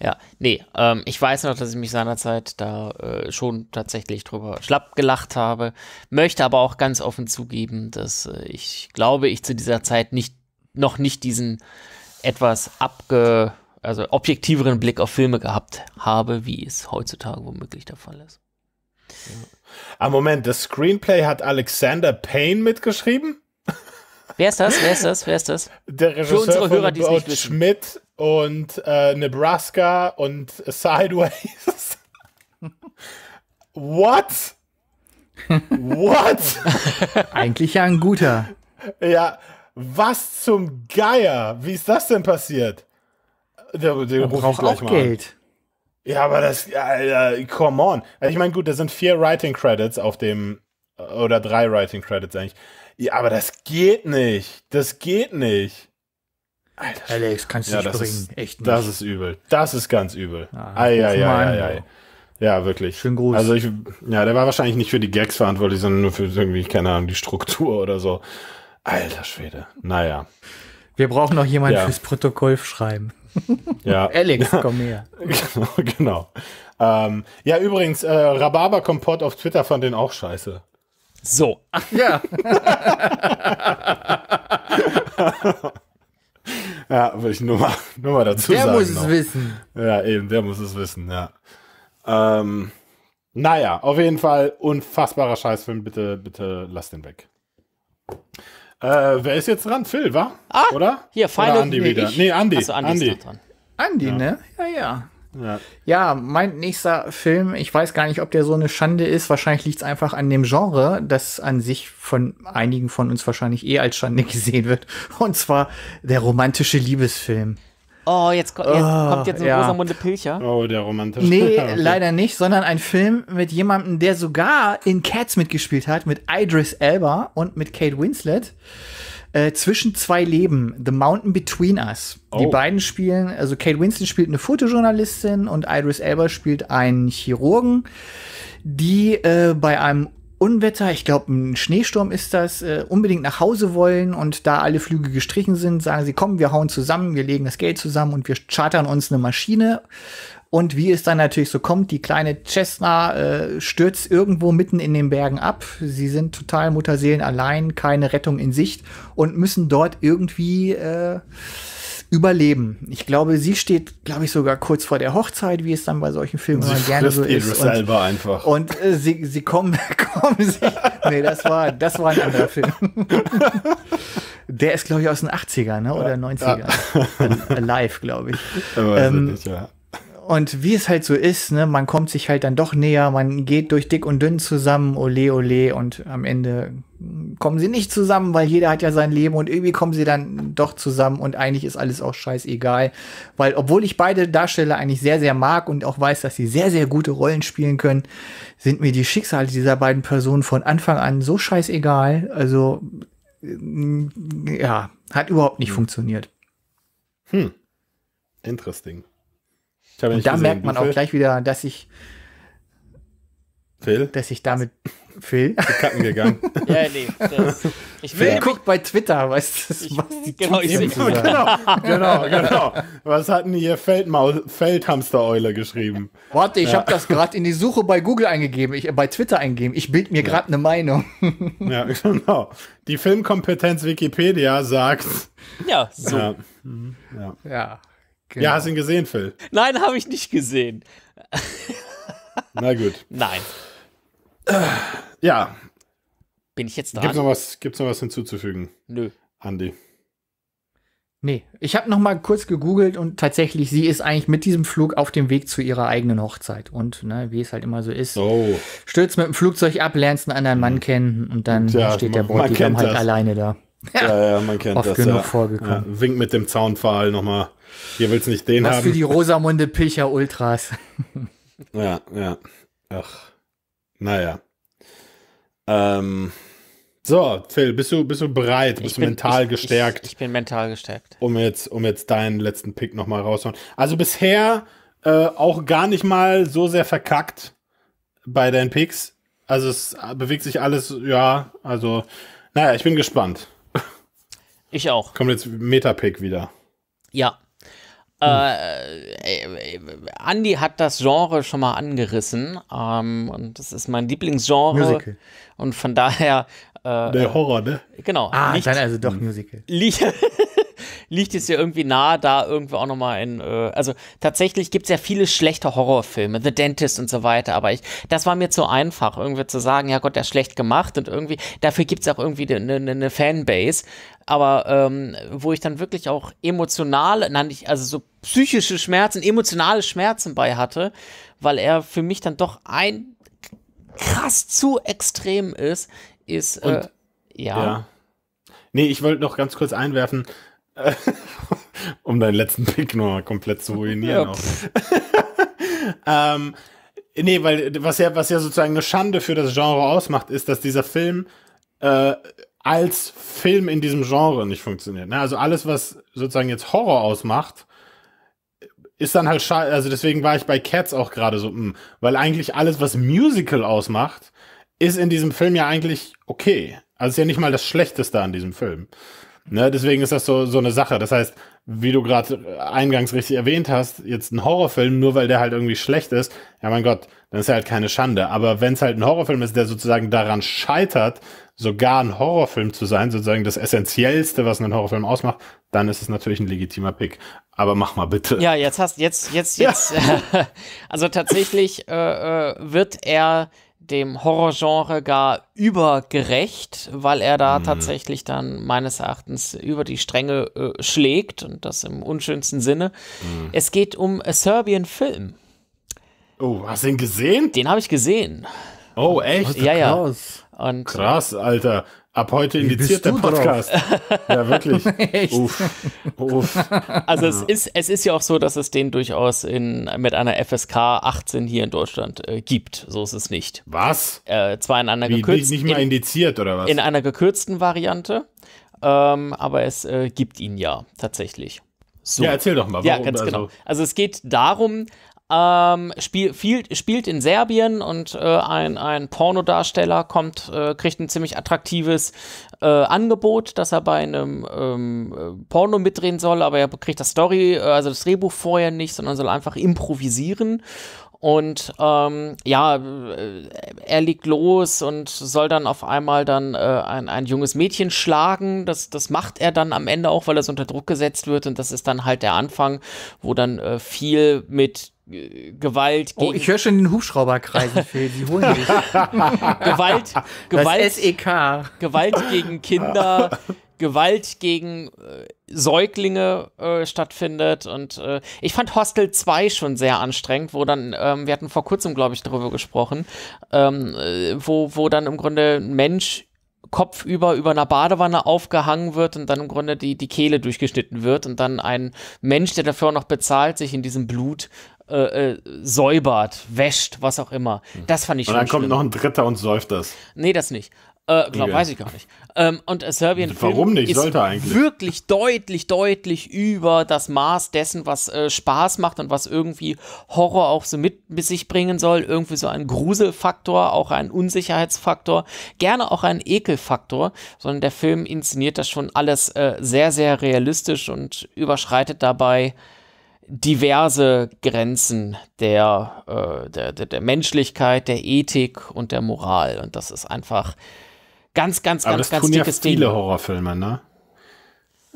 Ja, nee, ähm, ich weiß noch, dass ich mich seinerzeit da äh, schon tatsächlich drüber schlapp gelacht habe, möchte aber auch ganz offen zugeben, dass äh, ich glaube, ich zu dieser Zeit nicht, noch nicht diesen etwas abge, also objektiveren Blick auf Filme gehabt habe, wie es heutzutage womöglich der Fall ist. Ja. Ah, Moment, das Screenplay hat Alexander Payne mitgeschrieben? Wer ist das? Wer ist das? Wer ist das? Der Regisseur Für unsere Hörer, die nicht wissen. Schmidt und äh, Nebraska und Sideways. What? What? Eigentlich ja ein guter. Ja, was zum Geier? Wie ist das denn passiert? Der, der, der braucht auch Geld. Ja, aber das, Alter, come on. Also ich meine, gut, da sind vier Writing Credits auf dem, äh, oder drei Writing Credits eigentlich. Ja, aber das geht nicht. Das geht nicht. Alter, Alex, kannst du ja, nicht bringen. Ist, Echt nicht. Das ist übel. Das ist ganz übel. Ah, ei, ei, ei, ei, ei. Ja, wirklich. Schön Gruß. Also ich, ja, der war wahrscheinlich nicht für die Gags verantwortlich, sondern nur für irgendwie, keine Ahnung, die Struktur oder so. Alter Schwede. Naja. Wir brauchen noch jemanden ja. fürs Protokoll schreiben. Ja. Alex, komm her. genau. Ähm, ja, übrigens, äh, Rhabarber-Kompott auf Twitter fand den auch scheiße. So. Ja. ja, will ich nur mal, nur mal dazu der sagen. Der muss noch. es wissen. Ja, eben, der muss es wissen, ja. Ähm, naja, auf jeden Fall unfassbarer Scheißfilm. Bitte, bitte lasst den weg. Äh, wer ist jetzt dran? Phil, wa? Ah, Oder? Hier, Final. Oder Andi nee, wieder. Ich. Nee, Andi. Achso, Andi, Andi. Ist dran. Andi, ja. ne? Ja, ja. Ja. ja. mein nächster Film, ich weiß gar nicht, ob der so eine Schande ist. Wahrscheinlich liegt es einfach an dem Genre, das an sich von einigen von uns wahrscheinlich eh als Schande gesehen wird. Und zwar der romantische Liebesfilm oh, jetzt, kommt jetzt, oh, kommt jetzt ein ja. Rosamunde Pilcher. Oh, der romantische. Nee, okay. leider nicht, sondern ein Film mit jemandem, der sogar in Cats mitgespielt hat, mit Idris Elba und mit Kate Winslet. Äh, zwischen zwei Leben, The Mountain Between Us. Oh. Die beiden spielen, also Kate Winslet spielt eine Fotojournalistin und Idris Elba spielt einen Chirurgen, die äh, bei einem Unwetter, ich glaube, ein Schneesturm ist das, äh, unbedingt nach Hause wollen und da alle Flüge gestrichen sind, sagen sie, komm, wir hauen zusammen, wir legen das Geld zusammen und wir chartern uns eine Maschine. Und wie es dann natürlich so kommt, die kleine Cessna äh, stürzt irgendwo mitten in den Bergen ab. Sie sind total Mutterseelen allein, keine Rettung in Sicht und müssen dort irgendwie äh, überleben. Ich glaube, sie steht, glaube ich, sogar kurz vor der Hochzeit, wie es dann bei solchen Filmen sie immer gerne so ist. Und, einfach. und äh, sie, sie kommen, kommen sie. Nee, das war, das war ein anderer Film. der ist, glaube ich, aus den 80ern ne? oder ja, 90ern. Ja. Live, glaube ich. Ähm, nicht, ja. Und wie es halt so ist, ne, man kommt sich halt dann doch näher, man geht durch dick und dünn zusammen, ole ole, und am Ende kommen sie nicht zusammen, weil jeder hat ja sein Leben und irgendwie kommen sie dann doch zusammen und eigentlich ist alles auch scheißegal. Weil, obwohl ich beide Darsteller eigentlich sehr, sehr mag und auch weiß, dass sie sehr, sehr gute Rollen spielen können, sind mir die Schicksale dieser beiden Personen von Anfang an so scheißegal. Also, mm, ja, hat überhaupt nicht hm. funktioniert. Hm. Interesting und da gesehen. merkt man auch gleich wieder, dass ich. Phil? Dass ich damit. Phil? Kacken gegangen. ja, nee. Das, Phil ja, guckt bei Twitter, weißt du, ich, was die genau, ich genau, genau, genau, Was hat denn hier Feldmaus, Feldhamster-Eule geschrieben? Warte, ich ja. habe das gerade in die Suche bei Google eingegeben, ich, bei Twitter eingegeben. Ich bild mir ja. gerade eine Meinung. ja, genau. Die Filmkompetenz Wikipedia sagt. Ja, so. Ja. ja. Genau. Ja, hast ihn gesehen, Phil? Nein, habe ich nicht gesehen. Na gut. Nein. Ja. Bin ich jetzt dran? Gibt's noch was, gibt's noch was hinzuzufügen? Nö. Andi. Nee, ich habe noch mal kurz gegoogelt und tatsächlich, sie ist eigentlich mit diesem Flug auf dem Weg zu ihrer eigenen Hochzeit. Und ne, wie es halt immer so ist, oh. stürzt mit dem Flugzeug ab, lernst einen anderen Mann hm. kennen und dann Tja, steht der Bräutigam halt das. alleine da. Ja, ja, man kennt Oft das. Genug ja. vorgekommen. Ja, wink mit dem Zaunpfahl nochmal. Hier willst nicht den Was haben. für die Rosamunde Pilcher Ultras. ja, ja. Ach, naja. Ähm, so, Phil, bist du, bist du bereit? Bist ich du bin, mental ich, gestärkt? Ich, ich, bin mental gestärkt. Um jetzt, um jetzt deinen letzten Pick nochmal raushauen. Also bisher äh, auch gar nicht mal so sehr verkackt bei deinen Picks. Also es bewegt sich alles, ja, also, naja, ich bin gespannt. Ich auch. Kommt jetzt Metapick wieder. Ja. Hm. Äh, Andy hat das Genre schon mal angerissen ähm, und das ist mein Lieblingsgenre Musical. und von daher äh, der Horror, ne? Genau. Ah, dann also doch Musical. liegt es ja irgendwie nahe, da irgendwie auch nochmal in, äh, also tatsächlich gibt es ja viele schlechte Horrorfilme, The Dentist und so weiter, aber ich, das war mir zu einfach, irgendwie zu sagen, ja Gott, der ist schlecht gemacht und irgendwie, dafür gibt es auch irgendwie eine ne, ne Fanbase, aber ähm, wo ich dann wirklich auch emotionale, nein, ich, also so psychische Schmerzen, emotionale Schmerzen bei hatte, weil er für mich dann doch ein krass zu extrem ist, ist, und, äh, ja. ja. Nee, ich wollte noch ganz kurz einwerfen, um deinen letzten Pick nur komplett zu ruinieren. ähm, nee, weil was ja, was ja sozusagen eine Schande für das Genre ausmacht, ist, dass dieser Film äh, als Film in diesem Genre nicht funktioniert. Ne? Also alles, was sozusagen jetzt Horror ausmacht, ist dann halt schade. Also deswegen war ich bei Cats auch gerade so, mh, hm, weil eigentlich alles, was Musical ausmacht, ist in diesem Film ja eigentlich okay. Also ist ja nicht mal das Schlechteste an diesem Film. Ne, deswegen ist das so, so eine Sache. Das heißt, wie du gerade eingangs richtig erwähnt hast, jetzt ein Horrorfilm, nur weil der halt irgendwie schlecht ist, ja mein Gott, dann ist er halt keine Schande. Aber wenn es halt ein Horrorfilm ist, der sozusagen daran scheitert, sogar ein Horrorfilm zu sein, sozusagen das Essentiellste, was einen Horrorfilm ausmacht, dann ist es natürlich ein legitimer Pick. Aber mach mal bitte. Ja, jetzt hast jetzt, jetzt, jetzt. Ja. also tatsächlich äh, äh wird er dem Horrorgenre gar übergerecht, weil er da mhm. tatsächlich dann meines Erachtens über die Stränge äh, schlägt und das im unschönsten Sinne. Mhm. Es geht um a Serbian Film. Oh, hast du ihn gesehen? Den habe ich gesehen. Oh, echt? Ja, ja. Krass. Und, Krass, Alter. Ab heute indiziert der Podcast. ja, wirklich. Uff. Uff. Also es ist, es ist ja auch so, dass es den durchaus in, mit einer FSK 18 hier in Deutschland äh, gibt. So ist es nicht. Was? Äh, zwar in einer Wie, gekürzten. Nicht, nicht mal indiziert oder was? In einer gekürzten Variante. Ähm, aber es äh, gibt ihn ja tatsächlich. So. Ja, erzähl doch mal. Warum, ja, ganz also? genau. Also es geht darum, ähm, spiel, viel, spielt in Serbien und äh, ein, ein Pornodarsteller kommt, äh, kriegt ein ziemlich attraktives äh, Angebot, dass er bei einem ähm, äh, Porno mitdrehen soll, aber er kriegt das Story, äh, also das Drehbuch vorher nicht, sondern soll einfach improvisieren. Und ähm, ja, äh, er liegt los und soll dann auf einmal dann äh, ein, ein junges Mädchen schlagen. Das, das macht er dann am Ende auch, weil er so unter Druck gesetzt wird. Und das ist dann halt der Anfang, wo dann äh, viel mit Gewalt oh, gegen. Oh, ich höre schon den Hubschrauber kreisen, Phil. Sie holen dich. Gewalt, Gewalt, SEK. Gewalt gegen Kinder, Gewalt gegen äh, Säuglinge äh, stattfindet. Und äh, ich fand Hostel 2 schon sehr anstrengend, wo dann, ähm, wir hatten vor kurzem, glaube ich, darüber gesprochen, ähm, äh, wo, wo dann im Grunde ein Mensch kopfüber über einer Badewanne aufgehangen wird und dann im Grunde die, die Kehle durchgeschnitten wird und dann ein Mensch, der dafür noch bezahlt, sich in diesem Blut äh, äh, säubert, wäscht, was auch immer. Hm. Das fand ich und schon. Und dann kommt noch ein Dritter und säuft das. Nee, das nicht. Äh, glaub, weiß ich gar nicht. Ähm, und äh, Serbien Warum nicht? Ist Sollte eigentlich. wirklich deutlich, deutlich über das Maß dessen, was äh, Spaß macht und was irgendwie Horror auch so mit sich bringen soll. Irgendwie so ein Gruselfaktor, auch ein Unsicherheitsfaktor, gerne auch ein Ekelfaktor, sondern der Film inszeniert das schon alles äh, sehr, sehr realistisch und überschreitet dabei diverse Grenzen der, äh, der, der, der Menschlichkeit, der Ethik und der Moral. Und das ist einfach Ganz, ganz, Aber ganz, das ganz tun dickes ja viele Ding. Horrorfilme, ne?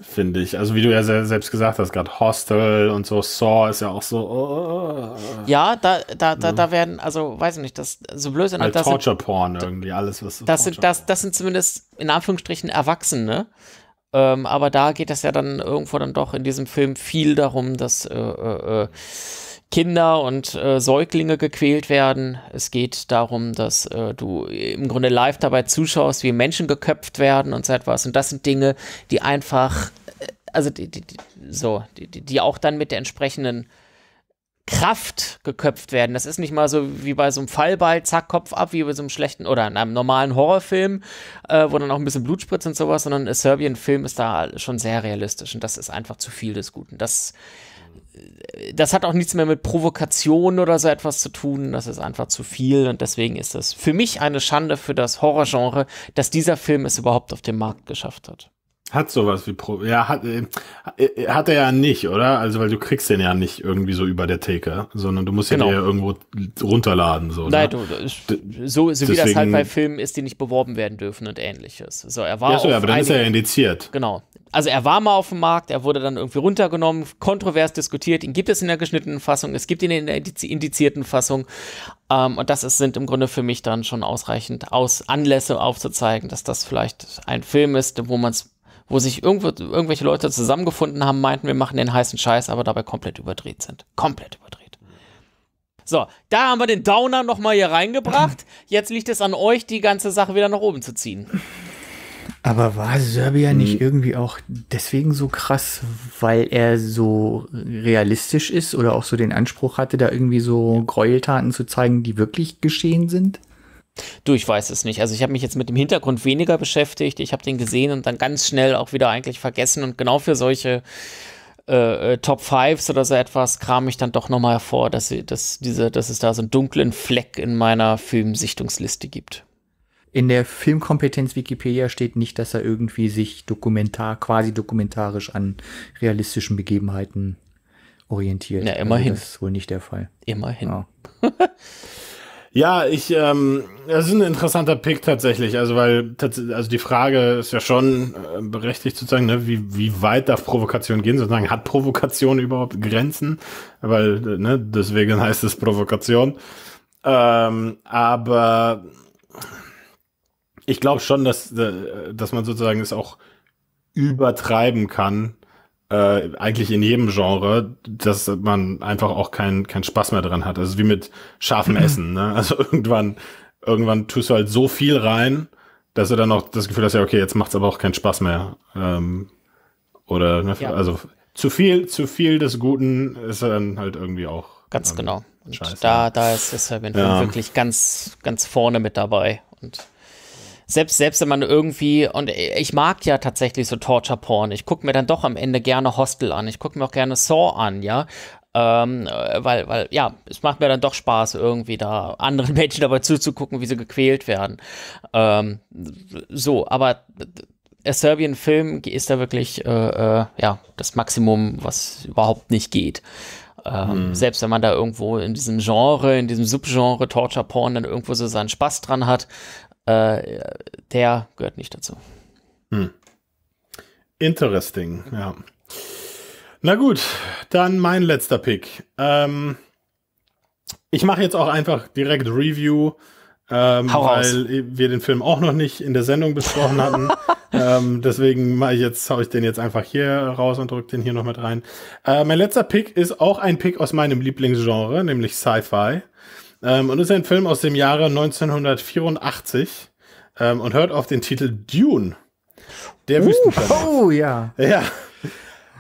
Finde ich. Also, wie du ja selbst gesagt hast, gerade Hostel und so, Saw ist ja auch so. Oh, oh, oh, oh. ja, da, da, ne? da werden, also, weiß ich nicht, das so halt sind. Halt also Torture-Porn irgendwie, alles, was. Das sind, das, das sind zumindest in Anführungsstrichen Erwachsene. Ähm, aber da geht es ja dann irgendwo dann doch in diesem Film viel darum, dass äh, äh, äh Kinder und äh, Säuglinge gequält werden. Es geht darum, dass äh, du im Grunde live dabei zuschaust, wie Menschen geköpft werden und so etwas. Und das sind Dinge, die einfach, äh, also die, die, die so, die, die auch dann mit der entsprechenden Kraft geköpft werden. Das ist nicht mal so wie bei so einem Fallball, zack, Kopf ab, wie bei so einem schlechten oder in einem normalen Horrorfilm, äh, wo dann auch ein bisschen Blut spritzt und sowas, sondern ein Serbian-Film ist da schon sehr realistisch und das ist einfach zu viel des Guten. Das das hat auch nichts mehr mit Provokation oder so etwas zu tun. Das ist einfach zu viel und deswegen ist es für mich eine Schande für das Horrorgenre, dass dieser Film es überhaupt auf den Markt geschafft hat. Hat sowas wie Pro. Ja, hat, äh, äh, hat er ja nicht, oder? Also, weil du kriegst den ja nicht irgendwie so über der Theke, sondern du musst genau. den ja irgendwo runterladen. So, Nein, ne? du, so, so Deswegen, wie das halt bei Filmen ist, die nicht beworben werden dürfen und ähnliches. So, er war ja, so, ja, aber dann einige, ist er ja indiziert. Genau. Also, er war mal auf dem Markt, er wurde dann irgendwie runtergenommen, kontrovers diskutiert. Ihn gibt es in der geschnittenen Fassung, es gibt ihn in der indizierten Fassung. Ähm, und das ist, sind im Grunde für mich dann schon ausreichend aus Anlässe aufzuzeigen, dass das vielleicht ein Film ist, wo man es wo sich irgendwo, irgendwelche Leute zusammengefunden haben, meinten, wir machen den heißen Scheiß, aber dabei komplett überdreht sind. Komplett überdreht. So, da haben wir den Downer nochmal hier reingebracht. Jetzt liegt es an euch, die ganze Sache wieder nach oben zu ziehen. Aber war Serbia hm. nicht irgendwie auch deswegen so krass, weil er so realistisch ist oder auch so den Anspruch hatte, da irgendwie so Gräueltaten zu zeigen, die wirklich geschehen sind? Du, ich weiß es nicht. Also ich habe mich jetzt mit dem Hintergrund weniger beschäftigt. Ich habe den gesehen und dann ganz schnell auch wieder eigentlich vergessen. Und genau für solche äh, äh Top Fives oder so etwas kram ich dann doch nochmal hervor, dass, sie, dass, diese, dass es da so einen dunklen Fleck in meiner Filmsichtungsliste gibt. In der Filmkompetenz Wikipedia steht nicht, dass er irgendwie sich dokumentar, quasi dokumentarisch an realistischen Begebenheiten orientiert. Ja, also immerhin. Also das ist wohl nicht der Fall. Immerhin. Ja. Ja, ich, ähm, das ist ein interessanter Pick tatsächlich. Also, weil, also die Frage ist ja schon äh, berechtigt zu sagen, ne, wie, wie weit darf Provokation gehen? Sozusagen, hat Provokation überhaupt Grenzen? Weil, ne, deswegen heißt es Provokation. Ähm, aber ich glaube schon, dass, äh, dass man sozusagen es auch übertreiben kann, äh, eigentlich in jedem Genre, dass man einfach auch keinen keinen Spaß mehr dran hat. Also wie mit scharfem Essen. Ne? Also irgendwann, irgendwann tust du halt so viel rein, dass du dann auch das Gefühl hast, ja, okay, jetzt macht's aber auch keinen Spaß mehr. Ähm, oder, ne, ja. also zu viel, zu viel des Guten ist dann halt irgendwie auch. Ganz ähm, genau. Und Scheiße. da, da ist, ist Herbin ja. wirklich ganz, ganz vorne mit dabei. Und selbst, selbst wenn man irgendwie, und ich mag ja tatsächlich so Torture-Porn, ich gucke mir dann doch am Ende gerne Hostel an, ich gucke mir auch gerne Saw an, ja. Ähm, äh, weil, weil, ja, es macht mir dann doch Spaß, irgendwie da anderen Menschen dabei zuzugucken, wie sie gequält werden. Ähm, so, aber der Serbian-Film ist da wirklich, äh, äh, ja, das Maximum, was überhaupt nicht geht. Ähm, mhm. Selbst wenn man da irgendwo in diesem Genre, in diesem Subgenre Torture Porn dann irgendwo so seinen Spaß dran hat, äh, der gehört nicht dazu. Hm. Interesting, ja. Na gut, dann mein letzter Pick. Ähm, ich mache jetzt auch einfach direkt Review, ähm, weil wir den Film auch noch nicht in der Sendung besprochen hatten. ähm, deswegen mache ich jetzt, habe ich den jetzt einfach hier raus und drücke den hier noch mit rein. Äh, mein letzter Pick ist auch ein Pick aus meinem Lieblingsgenre, nämlich Sci-Fi. Ähm, und ist ein Film aus dem Jahre 1984 ähm, und hört auf den Titel Dune. Der uh, Wüstenplanet. Oh ja. Ja.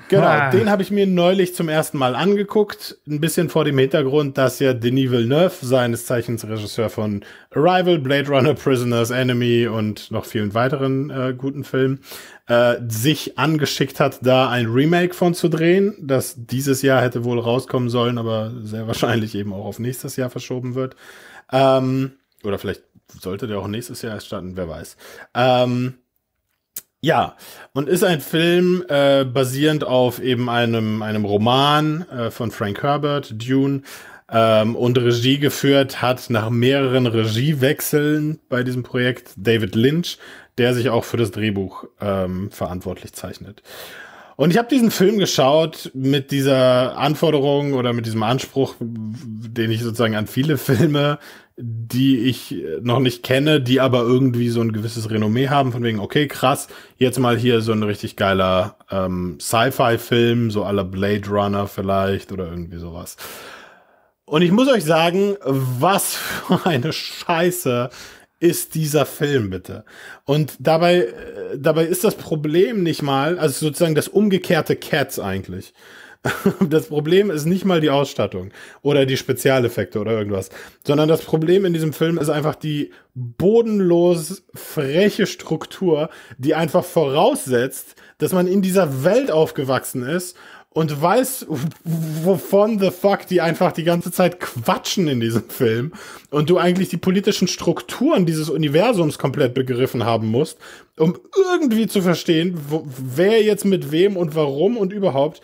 Genau, ah. den habe ich mir neulich zum ersten Mal angeguckt. Ein bisschen vor dem Hintergrund, dass ja Denis Villeneuve, seines Zeichens Regisseur von Arrival, Blade Runner, Prisoners, Enemy und noch vielen weiteren äh, guten Filmen, äh, sich angeschickt hat, da ein Remake von zu drehen, das dieses Jahr hätte wohl rauskommen sollen, aber sehr wahrscheinlich eben auch auf nächstes Jahr verschoben wird. Ähm, oder vielleicht sollte der auch nächstes Jahr erst starten, wer weiß. Ähm, ja, und ist ein Film äh, basierend auf eben einem, einem Roman äh, von Frank Herbert, Dune, ähm, und Regie geführt hat nach mehreren Regiewechseln bei diesem Projekt David Lynch, der sich auch für das Drehbuch ähm, verantwortlich zeichnet. Und ich habe diesen Film geschaut mit dieser Anforderung oder mit diesem Anspruch, den ich sozusagen an viele Filme die ich äh, noch nicht kenne, die aber irgendwie so ein gewisses Renommee haben, von wegen, okay, krass, jetzt mal hier so ein richtig geiler ähm, Sci-Fi-Film, so aller Blade Runner vielleicht oder irgendwie sowas. Und ich muss euch sagen, was für eine Scheiße ist dieser Film bitte. Und dabei, äh, dabei ist das Problem nicht mal, also sozusagen das umgekehrte Cats eigentlich. Das Problem ist nicht mal die Ausstattung oder die Spezialeffekte oder irgendwas, sondern das Problem in diesem Film ist einfach die bodenlos freche Struktur, die einfach voraussetzt, dass man in dieser Welt aufgewachsen ist und weiß, wovon the fuck die einfach die ganze Zeit quatschen in diesem Film und du eigentlich die politischen Strukturen dieses Universums komplett begriffen haben musst, um irgendwie zu verstehen, wo, wer jetzt mit wem und warum und überhaupt.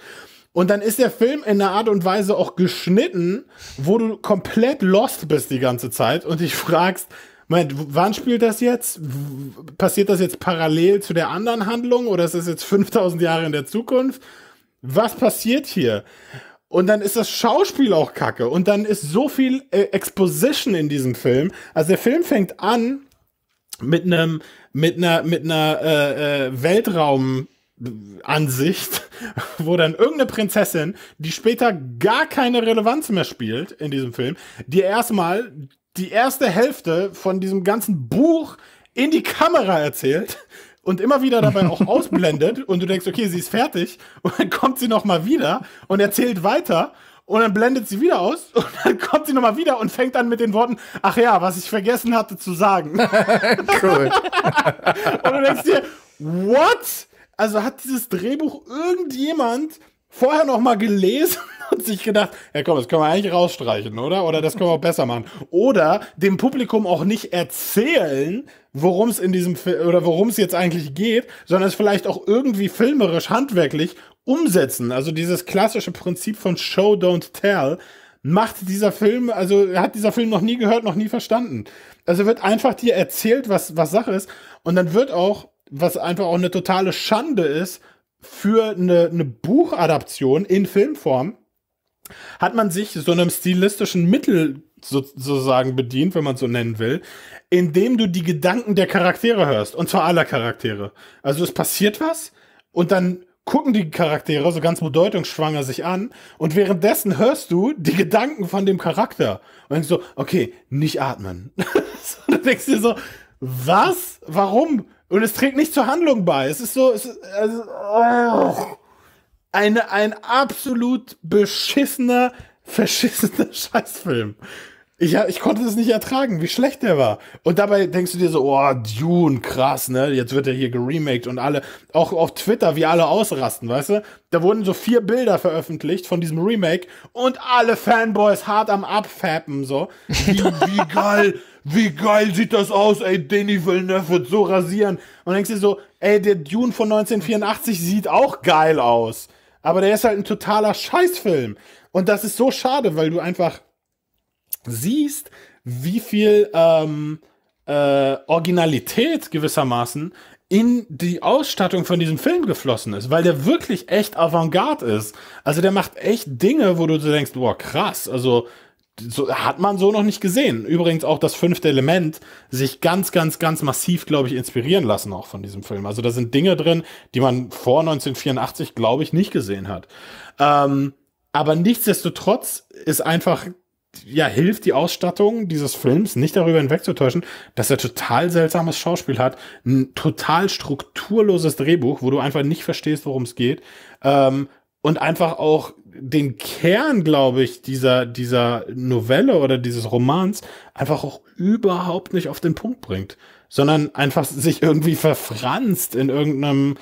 Und dann ist der Film in einer Art und Weise auch geschnitten, wo du komplett lost bist die ganze Zeit und dich fragst, Moment, wann spielt das jetzt? Passiert das jetzt parallel zu der anderen Handlung oder ist das jetzt 5000 Jahre in der Zukunft? Was passiert hier? Und dann ist das Schauspiel auch kacke und dann ist so viel äh, Exposition in diesem Film. Also der Film fängt an mit einem mit einer mit einer äh, äh, Weltraum Ansicht, wo dann irgendeine Prinzessin, die später gar keine Relevanz mehr spielt in diesem Film, die erstmal die erste Hälfte von diesem ganzen Buch in die Kamera erzählt und immer wieder dabei auch ausblendet und du denkst, okay, sie ist fertig und dann kommt sie nochmal wieder und erzählt weiter und dann blendet sie wieder aus und dann kommt sie nochmal wieder und fängt an mit den Worten, ach ja, was ich vergessen hatte zu sagen. cool. und du denkst dir, what? Also hat dieses Drehbuch irgendjemand vorher noch mal gelesen und sich gedacht, ja komm, das können wir eigentlich rausstreichen, oder? Oder das können wir auch besser machen. Oder dem Publikum auch nicht erzählen, worum es in diesem Film oder worum es jetzt eigentlich geht, sondern es vielleicht auch irgendwie filmerisch, handwerklich umsetzen. Also dieses klassische Prinzip von Show Don't Tell macht dieser Film, also hat dieser Film noch nie gehört, noch nie verstanden. Also wird einfach dir erzählt, was was Sache ist und dann wird auch was einfach auch eine totale Schande ist für eine, eine Buchadaption in Filmform, hat man sich so einem stilistischen Mittel sozusagen bedient, wenn man so nennen will, indem du die Gedanken der Charaktere hörst. Und zwar aller Charaktere. Also es passiert was und dann gucken die Charaktere so ganz bedeutungsschwanger sich an und währenddessen hörst du die Gedanken von dem Charakter. Und denkst so, okay, nicht atmen. so, dann denkst du dir so, was? Warum? Und es trägt nicht zur Handlung bei. Es ist so, es ist, also, oh, eine, ein absolut beschissener, verschissener Scheißfilm. Ich, ich konnte es nicht ertragen, wie schlecht der war. Und dabei denkst du dir so, oh, Dune, krass, ne? Jetzt wird er hier geremaked und alle, auch auf Twitter, wie alle ausrasten, weißt du? Da wurden so vier Bilder veröffentlicht von diesem Remake und alle Fanboys hart am Abfappen, so. Wie, wie geil wie geil sieht das aus, ey, Denis Villeneuve wird so rasieren. Und denkst dir so, ey, der Dune von 1984 sieht auch geil aus. Aber der ist halt ein totaler Scheißfilm. Und das ist so schade, weil du einfach siehst, wie viel ähm, äh, Originalität gewissermaßen in die Ausstattung von diesem Film geflossen ist, weil der wirklich echt Avantgarde ist. Also der macht echt Dinge, wo du denkst, boah, krass, also so, hat man so noch nicht gesehen. Übrigens auch das fünfte Element sich ganz, ganz, ganz massiv, glaube ich, inspirieren lassen auch von diesem Film. Also da sind Dinge drin, die man vor 1984, glaube ich, nicht gesehen hat. Ähm, aber nichtsdestotrotz ist einfach, ja, hilft die Ausstattung dieses Films nicht darüber hinwegzutäuschen, dass er total seltsames Schauspiel hat, ein total strukturloses Drehbuch, wo du einfach nicht verstehst, worum es geht. Ähm, und einfach auch den Kern, glaube ich, dieser, dieser Novelle oder dieses Romans einfach auch überhaupt nicht auf den Punkt bringt, sondern einfach sich irgendwie verfranst in irgendeinem,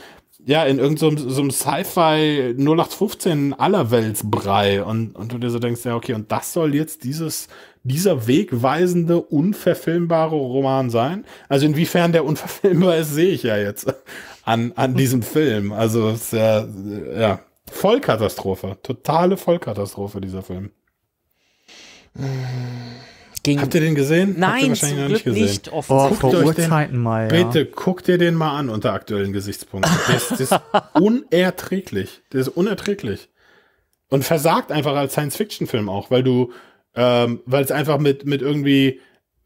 ja, in irgendeinem so, so Sci-Fi 0815 Allerweltsbrei und, und du dir so denkst, ja, okay, und das soll jetzt dieses, dieser wegweisende, unverfilmbare Roman sein? Also inwiefern der unverfilmbar ist, sehe ich ja jetzt an, an diesem Film. Also, ist ja, ja Vollkatastrophe. Totale Vollkatastrophe, dieser Film. Ging Habt ihr den gesehen? Nein, Habt ihr nicht gesehen. nicht. Oft. Oh, guckt vor Urzeiten mal. Ja. Bitte guckt dir den mal an unter aktuellen Gesichtspunkten. Das, das ist unerträglich. Der ist unerträglich. Und versagt einfach als Science-Fiction-Film auch, weil du, ähm, weil es einfach mit, mit irgendwie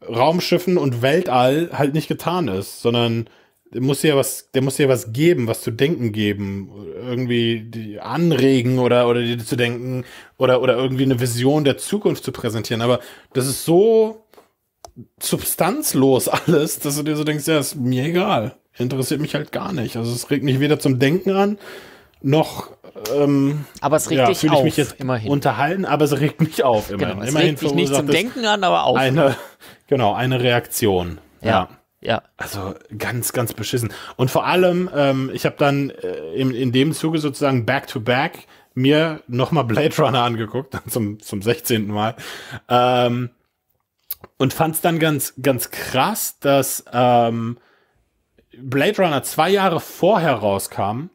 Raumschiffen und Weltall halt nicht getan ist, sondern der muss dir was, der muss dir was geben, was zu denken geben, irgendwie die anregen oder oder dir zu denken oder oder irgendwie eine Vision der Zukunft zu präsentieren. Aber das ist so substanzlos alles, dass du dir so denkst, ja, ist mir egal, interessiert mich halt gar nicht. Also es regt mich weder zum Denken an noch. Ähm, aber es regt ja, dich auf, mich jetzt immerhin. unterhalten, aber es regt mich auf genau, immerhin. Genau, es immerhin regt mich nicht zum Denken an, aber auf. Eine, genau, eine Reaktion. ja. ja. Ja. Also ganz, ganz beschissen. Und vor allem, ähm, ich habe dann äh, in, in dem Zuge sozusagen back-to-back back mir nochmal Blade Runner angeguckt, zum, zum 16. Mal. Ähm, und fand es dann ganz, ganz krass, dass ähm, Blade Runner zwei Jahre vorher rauskam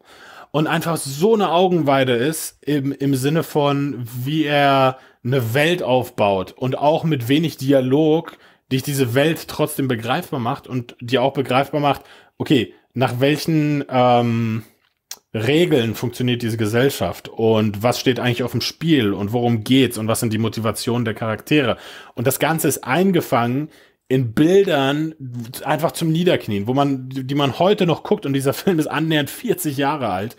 und einfach so eine Augenweide ist im, im Sinne von, wie er eine Welt aufbaut und auch mit wenig Dialog die diese Welt trotzdem begreifbar macht und die auch begreifbar macht, okay, nach welchen ähm, Regeln funktioniert diese Gesellschaft und was steht eigentlich auf dem Spiel und worum geht's und was sind die Motivationen der Charaktere. Und das Ganze ist eingefangen in Bildern einfach zum Niederknien, wo man, die man heute noch guckt und dieser Film ist annähernd 40 Jahre alt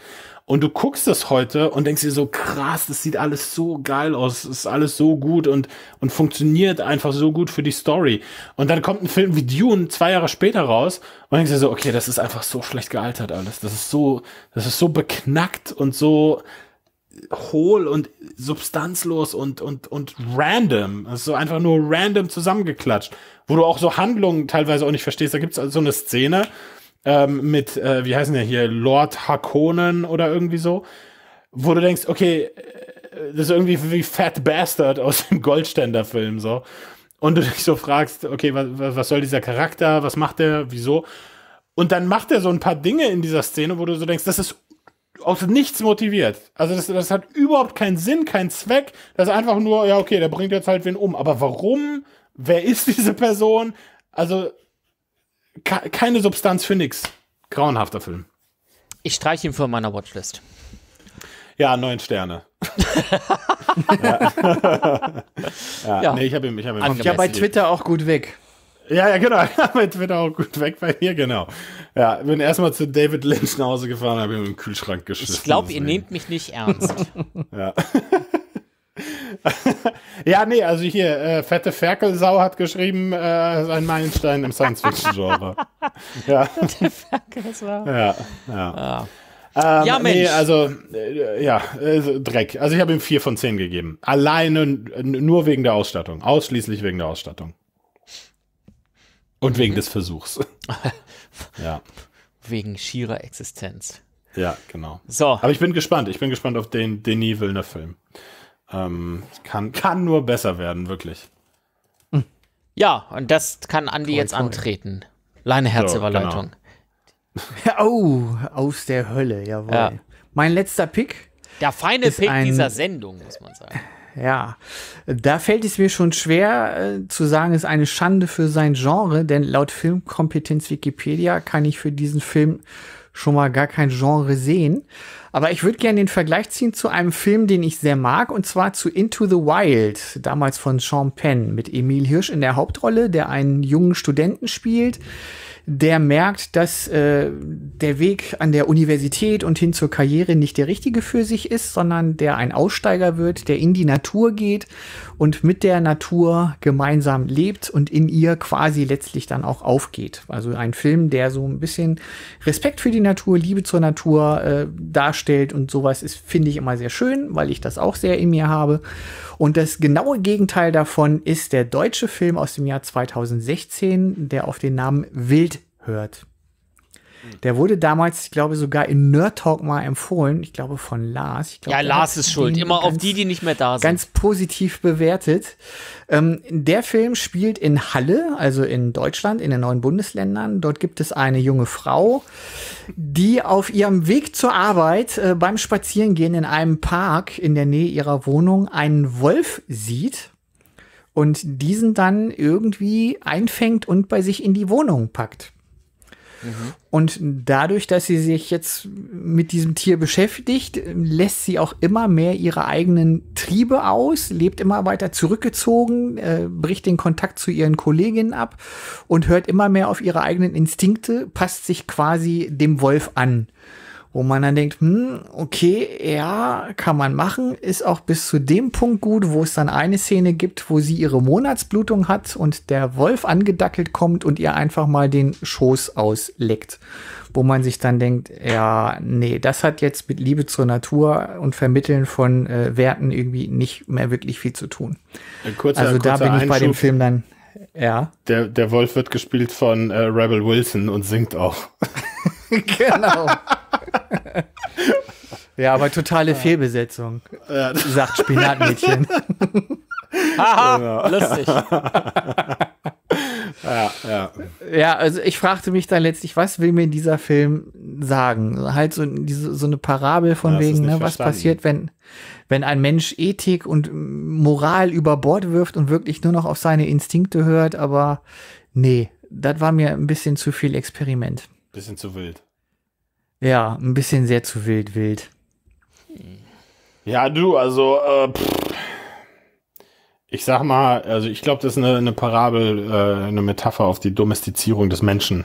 und du guckst das heute und denkst dir so, krass, das sieht alles so geil aus, ist alles so gut und, und funktioniert einfach so gut für die Story. Und dann kommt ein Film wie Dune zwei Jahre später raus und denkst dir so, okay, das ist einfach so schlecht gealtert alles. Das ist so, das ist so beknackt und so hohl und substanzlos und, und, und random. Das ist so einfach nur random zusammengeklatscht, wo du auch so Handlungen teilweise auch nicht verstehst. Da gibt es also so eine Szene, ähm, mit, äh, wie heißen der hier, Lord Harkonnen oder irgendwie so, wo du denkst, okay, äh, das ist irgendwie wie Fat Bastard aus dem Goldständer-Film so. Und du dich so fragst, okay, was, was soll dieser Charakter, was macht der, wieso? Und dann macht er so ein paar Dinge in dieser Szene, wo du so denkst, das ist aus nichts motiviert. Also das, das hat überhaupt keinen Sinn, keinen Zweck. Das ist einfach nur, ja, okay, der bringt jetzt halt wen um. Aber warum? Wer ist diese Person? Also keine Substanz für nix. Grauenhafter Film. Ich streiche ihn von meiner Watchlist. Ja, neun Sterne. ja. ja. ja. Nee, ich habe ihn, ich habe ihn. Ja, bei Twitter auch gut weg. Ja, ja, genau. bei Twitter auch gut weg bei mir, genau. Ja, bin erstmal zu David Lynch nach Hause gefahren, habe ihn im Kühlschrank geschmissen. Ich glaube, ihr nehmt mich nicht ernst. ja. ja, nee, also hier, äh, fette Ferkelsau hat geschrieben, äh, ein Meilenstein im Science-Fiction-Genre. ja. Fette Ferkelsau. Ja, ja. Ah. Ähm, ja, Mensch. Nee, also, äh, ja, äh, Dreck. Also ich habe ihm vier von zehn gegeben. Alleine nur wegen der Ausstattung. Ausschließlich wegen der Ausstattung. Und mhm. wegen des Versuchs. ja. Wegen schierer Existenz. Ja, genau. So. Aber ich bin gespannt. Ich bin gespannt auf den Denis Villeneuve-Film. Ähm, kann, kann nur besser werden, wirklich. Ja, und das kann Andi toi, jetzt toi. antreten. Leine Herzüberleitung. So, genau. oh, aus der Hölle, jawohl. Ja. Mein letzter Pick. Der feine Pick ein, dieser Sendung, muss man sagen. Ja, da fällt es mir schon schwer äh, zu sagen, ist eine Schande für sein Genre, denn laut Filmkompetenz Wikipedia kann ich für diesen Film schon mal gar kein Genre sehen. Aber ich würde gerne den Vergleich ziehen zu einem Film, den ich sehr mag, und zwar zu Into the Wild, damals von Sean Penn mit Emil Hirsch in der Hauptrolle, der einen jungen Studenten spielt, der merkt, dass äh, der Weg an der Universität und hin zur Karriere nicht der richtige für sich ist, sondern der ein Aussteiger wird, der in die Natur geht und mit der Natur gemeinsam lebt und in ihr quasi letztlich dann auch aufgeht. Also ein Film, der so ein bisschen Respekt für die Natur, Liebe zur Natur äh, darstellt und sowas ist, finde ich immer sehr schön, weil ich das auch sehr in mir habe. Und das genaue Gegenteil davon ist der deutsche Film aus dem Jahr 2016, der auf den Namen Wild hört. Der wurde damals, ich glaube, sogar in Nerd Talk mal empfohlen. Ich glaube, von Lars. Glaub, ja, Lars ist schuld. Immer ganz, auf die, die nicht mehr da sind. Ganz positiv bewertet. Ähm, der Film spielt in Halle, also in Deutschland, in den neuen Bundesländern. Dort gibt es eine junge Frau, die auf ihrem Weg zur Arbeit äh, beim Spazierengehen in einem Park in der Nähe ihrer Wohnung einen Wolf sieht und diesen dann irgendwie einfängt und bei sich in die Wohnung packt. Und dadurch, dass sie sich jetzt mit diesem Tier beschäftigt, lässt sie auch immer mehr ihre eigenen Triebe aus, lebt immer weiter zurückgezogen, äh, bricht den Kontakt zu ihren Kolleginnen ab und hört immer mehr auf ihre eigenen Instinkte, passt sich quasi dem Wolf an wo man dann denkt, hm, okay, ja, kann man machen, ist auch bis zu dem Punkt gut, wo es dann eine Szene gibt, wo sie ihre Monatsblutung hat und der Wolf angedackelt kommt und ihr einfach mal den Schoß ausleckt, wo man sich dann denkt, ja, nee, das hat jetzt mit Liebe zur Natur und Vermitteln von äh, Werten irgendwie nicht mehr wirklich viel zu tun. Kurzer, also da bin ich Einschub. bei dem Film dann ja. Der, der Wolf wird gespielt von äh, Rebel Wilson und singt auch. genau. ja, aber totale Fehlbesetzung, ja. sagt Spinatmädchen. Haha, genau. lustig. Ja, ja. ja, also ich fragte mich dann letztlich, was will mir dieser Film sagen? Halt so, diese, so eine Parabel von ja, wegen, ne, was verstanden. passiert, wenn, wenn ein Mensch Ethik und Moral über Bord wirft und wirklich nur noch auf seine Instinkte hört, aber nee, das war mir ein bisschen zu viel Experiment. Bisschen zu wild. Ja, ein bisschen sehr zu wild, wild. Ja, du, also, äh, pff, ich sag mal, also ich glaube, das ist eine, eine Parabel, äh, eine Metapher auf die Domestizierung des Menschen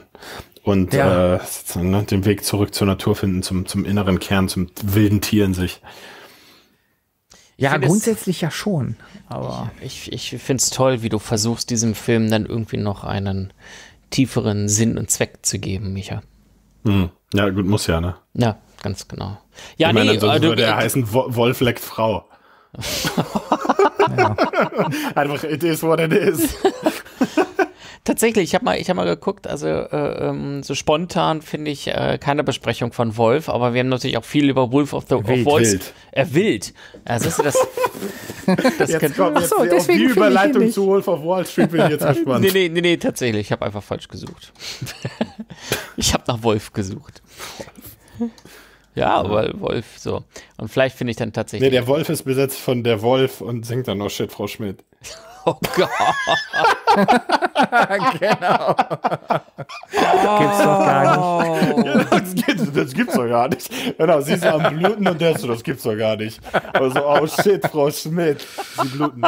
und ja. äh, ne, den Weg zurück zur Natur finden, zum, zum inneren Kern, zum wilden Tier in sich. Ja, grundsätzlich ja schon. Aber ich, ich finde es toll, wie du versuchst, diesem Film dann irgendwie noch einen tieferen Sinn und Zweck zu geben, Micha. Hm. Ja, gut, muss ja, ne? Ja, ganz genau. Ja, ich nee, meine, sonst äh, würde er äh, heißen Wolf leckt Frau. ja. Einfach, it is what it is. Tatsächlich, ich habe mal, hab mal geguckt, also äh, ähm, so spontan finde ich äh, keine Besprechung von Wolf, aber wir haben natürlich auch viel über Wolf of the wild, Er Wolf. Wild. Äh, wild. Also, das, Das jetzt kommt jetzt so, deswegen die Überleitung zu Wolf of Wall Street bin ich jetzt gespannt. Nee, nee, nee, nee tatsächlich. Ich habe einfach falsch gesucht. ich habe nach Wolf gesucht. Ja, weil Wolf, so. Und vielleicht finde ich dann tatsächlich. Nee, der Wolf ist besetzt von der Wolf und singt dann noch Shit, Frau Schmidt. Oh Gott. genau. Gibt's doch gar nicht. Oh. das, gibt's, das gibt's doch gar nicht. Genau, sie ist am Bluten und der so, das gibt's doch gar nicht. Aber so, oh shit, Frau Schmidt, sie bluten.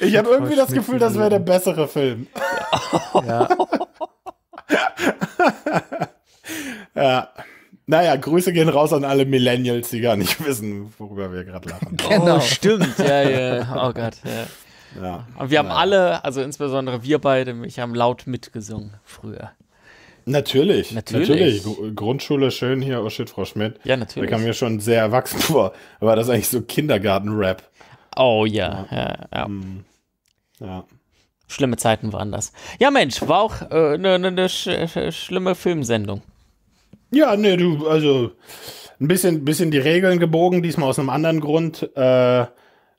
ich habe irgendwie das Gefühl, das wäre der bessere Film. ja. ja. Naja, Grüße gehen raus an alle Millennials, die gar nicht wissen, worüber wir gerade lachen. Oh, genau, oh, stimmt. Ja, ja. Oh Gott. Ja. ja. Und wir haben ja. alle, also insbesondere wir beide, mich haben laut mitgesungen früher. Natürlich, natürlich. natürlich. Grundschule schön hier, oh shit, Frau Schmidt. Ja, natürlich. Da kam mir schon sehr erwachsen vor. War das eigentlich so Kindergarten-Rap? Oh ja, ja, ja. ja. Hm. Schlimme Zeiten waren das. Ja, Mensch, war auch eine äh, ne, ne, ne sch schlimme Filmsendung. Ja, nee, du, also ein bisschen, bisschen die Regeln gebogen, diesmal aus einem anderen Grund. Äh,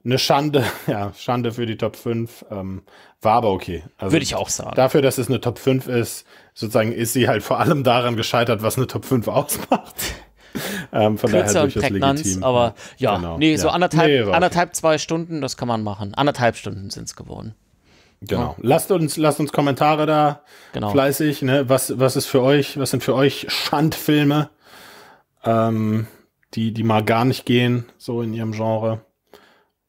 eine Schande, ja, Schande für die Top 5. Ähm, war aber okay. Also Würde ich auch sagen. Dafür, dass es eine Top 5 ist, sozusagen ist sie halt vor allem daran gescheitert, was eine Top 5 ausmacht. ähm, von Kürzer daher und Prägnanz, aber ja, genau, nee, so ja. anderthalb, nee, okay. anderthalb, zwei Stunden, das kann man machen. Anderthalb Stunden sind es geworden. Genau. genau. Lasst uns, lasst uns Kommentare da genau. fleißig. Ne? Was, was ist für euch, was sind für euch Schandfilme, ähm, die, die mal gar nicht gehen, so in ihrem Genre.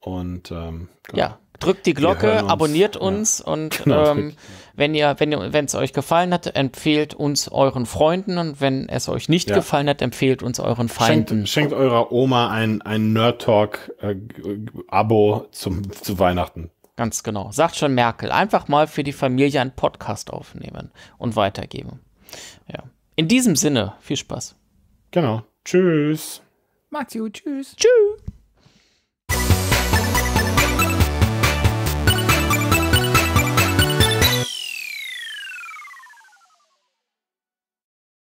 Und ähm, genau. ja, drückt die Glocke, uns. abonniert uns ja. und genau, ähm, wenn ihr, wenn ihr, wenn es euch gefallen hat, empfehlt uns euren Freunden und wenn es euch nicht ja. gefallen hat, empfehlt uns euren Feinden. Schenkt, schenkt eurer Oma ein, ein Nerd Talk äh, Abo zum, zu Weihnachten. Ganz genau. Sagt schon Merkel. Einfach mal für die Familie einen Podcast aufnehmen und weitergeben. Ja. In diesem Sinne, viel Spaß. Genau. Tschüss. Macht's gut. Tschüss. Tschüss.